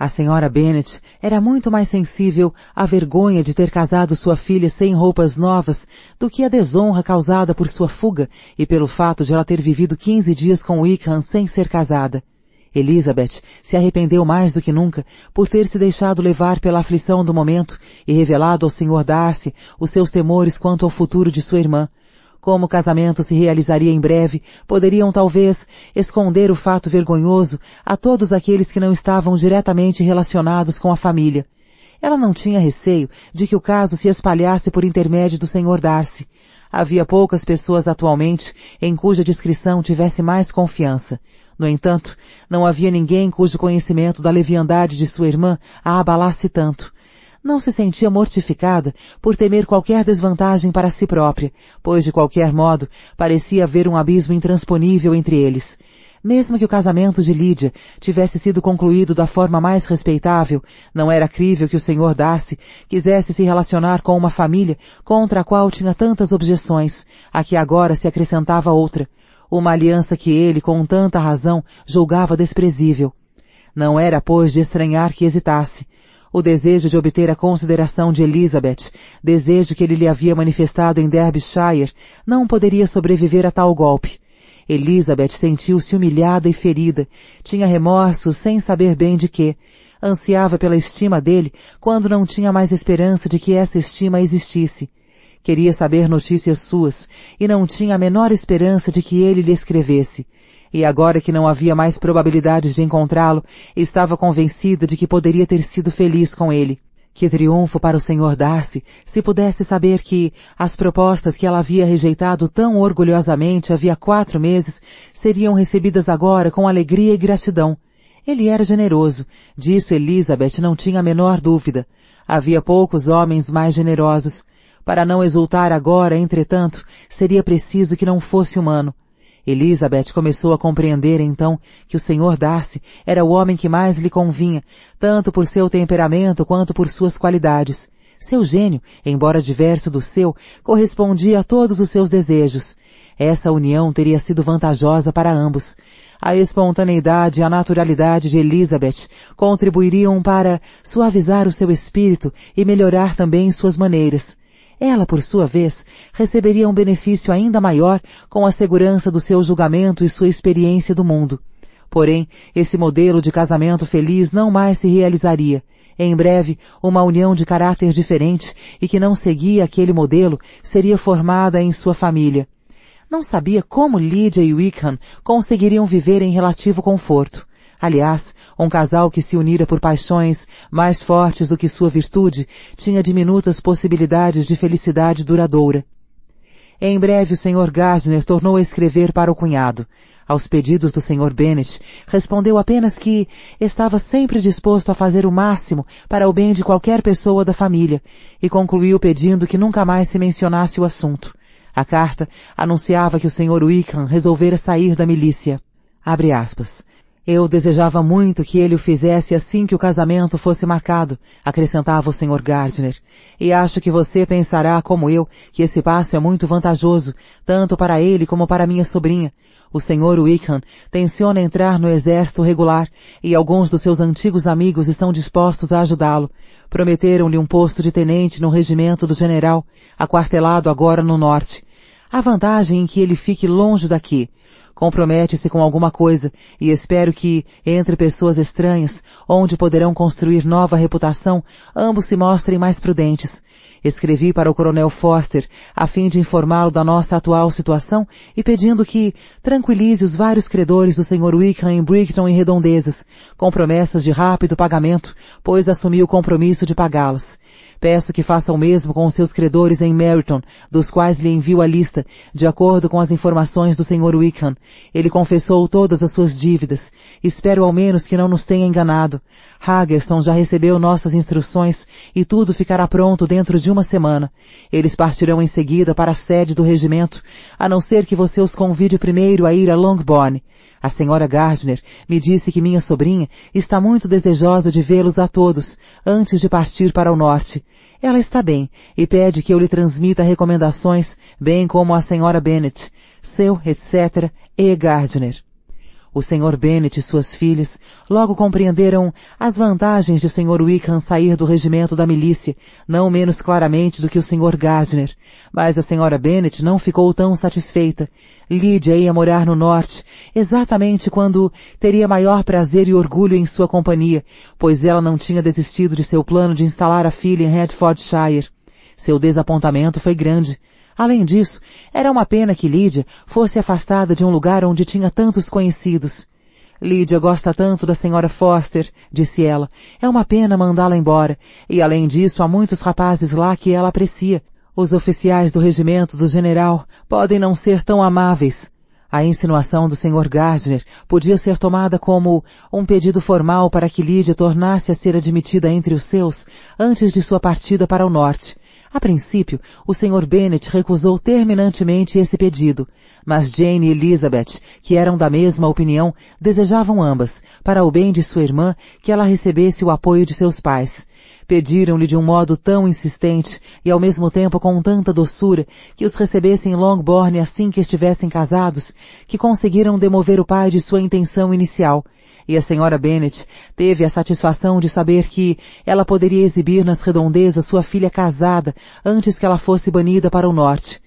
A senhora Bennet era muito mais sensível à vergonha de ter casado sua filha sem roupas novas do que à desonra causada por sua fuga e pelo fato de ela ter vivido 15 dias com Wickham sem ser casada. Elizabeth se arrependeu mais do que nunca por ter se deixado levar pela aflição do momento e revelado ao Sr. Darcy os seus temores quanto ao futuro de sua irmã, como o casamento se realizaria em breve, poderiam talvez esconder o fato vergonhoso a todos aqueles que não estavam diretamente relacionados com a família. Ela não tinha receio de que o caso se espalhasse por intermédio do Sr. Darcy. Havia poucas pessoas atualmente em cuja descrição tivesse mais confiança. No entanto, não havia ninguém cujo conhecimento da leviandade de sua irmã a abalasse tanto não se sentia mortificada por temer qualquer desvantagem para si própria, pois de qualquer modo parecia haver um abismo intransponível entre eles. Mesmo que o casamento de Lídia tivesse sido concluído da forma mais respeitável, não era crível que o senhor Darcy quisesse se relacionar com uma família contra a qual tinha tantas objeções, a que agora se acrescentava outra. Uma aliança que ele, com tanta razão, julgava desprezível. Não era, pois, de estranhar que hesitasse o desejo de obter a consideração de Elizabeth, desejo que ele lhe havia manifestado em Derbyshire, não poderia sobreviver a tal golpe. Elizabeth sentiu-se humilhada e ferida, tinha remorso sem saber bem de quê. Ansiava pela estima dele quando não tinha mais esperança de que essa estima existisse. Queria saber notícias suas e não tinha a menor esperança de que ele lhe escrevesse. E agora que não havia mais probabilidades de encontrá-lo, estava convencida de que poderia ter sido feliz com ele. Que triunfo para o Senhor Darcy se pudesse saber que as propostas que ela havia rejeitado tão orgulhosamente havia quatro meses seriam recebidas agora com alegria e gratidão. Ele era generoso, disso Elizabeth não tinha a menor dúvida. Havia poucos homens mais generosos. Para não exultar agora, entretanto, seria preciso que não fosse humano. Elizabeth começou a compreender então que o Senhor Darcy era o homem que mais lhe convinha, tanto por seu temperamento quanto por suas qualidades. Seu gênio, embora diverso do seu, correspondia a todos os seus desejos. Essa união teria sido vantajosa para ambos. A espontaneidade e a naturalidade de Elizabeth contribuiriam para suavizar o seu espírito e melhorar também suas maneiras. Ela, por sua vez, receberia um benefício ainda maior com a segurança do seu julgamento e sua experiência do mundo. Porém, esse modelo de casamento feliz não mais se realizaria. Em breve, uma união de caráter diferente e que não seguia aquele modelo seria formada em sua família. Não sabia como Lydia e Wickham conseguiriam viver em relativo conforto. Aliás, um casal que se unira por paixões mais fortes do que sua virtude tinha diminutas possibilidades de felicidade duradoura. Em breve o Sr. Gardner tornou a escrever para o cunhado. Aos pedidos do Sr. Bennet, respondeu apenas que estava sempre disposto a fazer o máximo para o bem de qualquer pessoa da família e concluiu pedindo que nunca mais se mencionasse o assunto. A carta anunciava que o Sr. Wickham resolvera sair da milícia. Abre aspas. Eu desejava muito que ele o fizesse assim que o casamento fosse marcado, acrescentava o Sr. Gardner. E acho que você pensará, como eu, que esse passo é muito vantajoso, tanto para ele como para minha sobrinha. O Sr. Wickham tenciona entrar no exército regular e alguns dos seus antigos amigos estão dispostos a ajudá-lo. Prometeram-lhe um posto de tenente no regimento do general, aquartelado agora no norte. A vantagem em é que ele fique longe daqui, Compromete-se com alguma coisa e espero que, entre pessoas estranhas, onde poderão construir nova reputação, ambos se mostrem mais prudentes. Escrevi para o Coronel Foster, a fim de informá-lo da nossa atual situação e pedindo que tranquilize os vários credores do Sr. Wickham em Brigton e Redondezas, com promessas de rápido pagamento, pois assumi o compromisso de pagá-las. Peço que faça o mesmo com os seus credores em Meryton, dos quais lhe envio a lista, de acordo com as informações do Sr. Wickham. Ele confessou todas as suas dívidas. Espero ao menos que não nos tenha enganado. Haggerson já recebeu nossas instruções e tudo ficará pronto dentro de uma semana. Eles partirão em seguida para a sede do regimento, a não ser que você os convide primeiro a ir a Longbourn. A senhora Gardner me disse que minha sobrinha está muito desejosa de vê-los a todos antes de partir para o norte. Ela está bem e pede que eu lhe transmita recomendações, bem como a senhora Bennet, seu, etc., e Gardner. O Sr. Bennett e suas filhas logo compreenderam as vantagens de o Sr. Wickham sair do regimento da milícia, não menos claramente do que o Sr. Gardner. Mas a Sra. Bennett não ficou tão satisfeita. Lydia ia morar no norte, exatamente quando teria maior prazer e orgulho em sua companhia, pois ela não tinha desistido de seu plano de instalar a filha em Hertfordshire. Seu desapontamento foi grande. Além disso, era uma pena que Lídia fosse afastada de um lugar onde tinha tantos conhecidos. Lídia gosta tanto da senhora Foster, disse ela. É uma pena mandá-la embora. E além disso, há muitos rapazes lá que ela aprecia. Os oficiais do regimento do general podem não ser tão amáveis. A insinuação do Sr. Gardner podia ser tomada como um pedido formal para que Lídia tornasse a ser admitida entre os seus antes de sua partida para o norte. A princípio, o Sr. Bennet recusou terminantemente esse pedido, mas Jane e Elizabeth, que eram da mesma opinião, desejavam ambas, para o bem de sua irmã, que ela recebesse o apoio de seus pais. Pediram-lhe de um modo tão insistente e ao mesmo tempo com tanta doçura que os recebessem em Longbourn assim que estivessem casados, que conseguiram demover o pai de sua intenção inicial e a senhora Bennet teve a satisfação de saber que ela poderia exibir nas redondezas sua filha casada antes que ela fosse banida para o norte.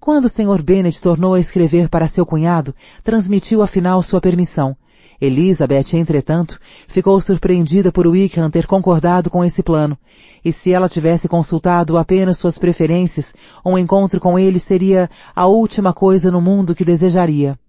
Quando o senhor Bennet tornou a escrever para seu cunhado, transmitiu afinal sua permissão. Elizabeth, entretanto, ficou surpreendida por Wickham ter concordado com esse plano, e se ela tivesse consultado apenas suas preferências, um encontro com ele seria a última coisa no mundo que desejaria.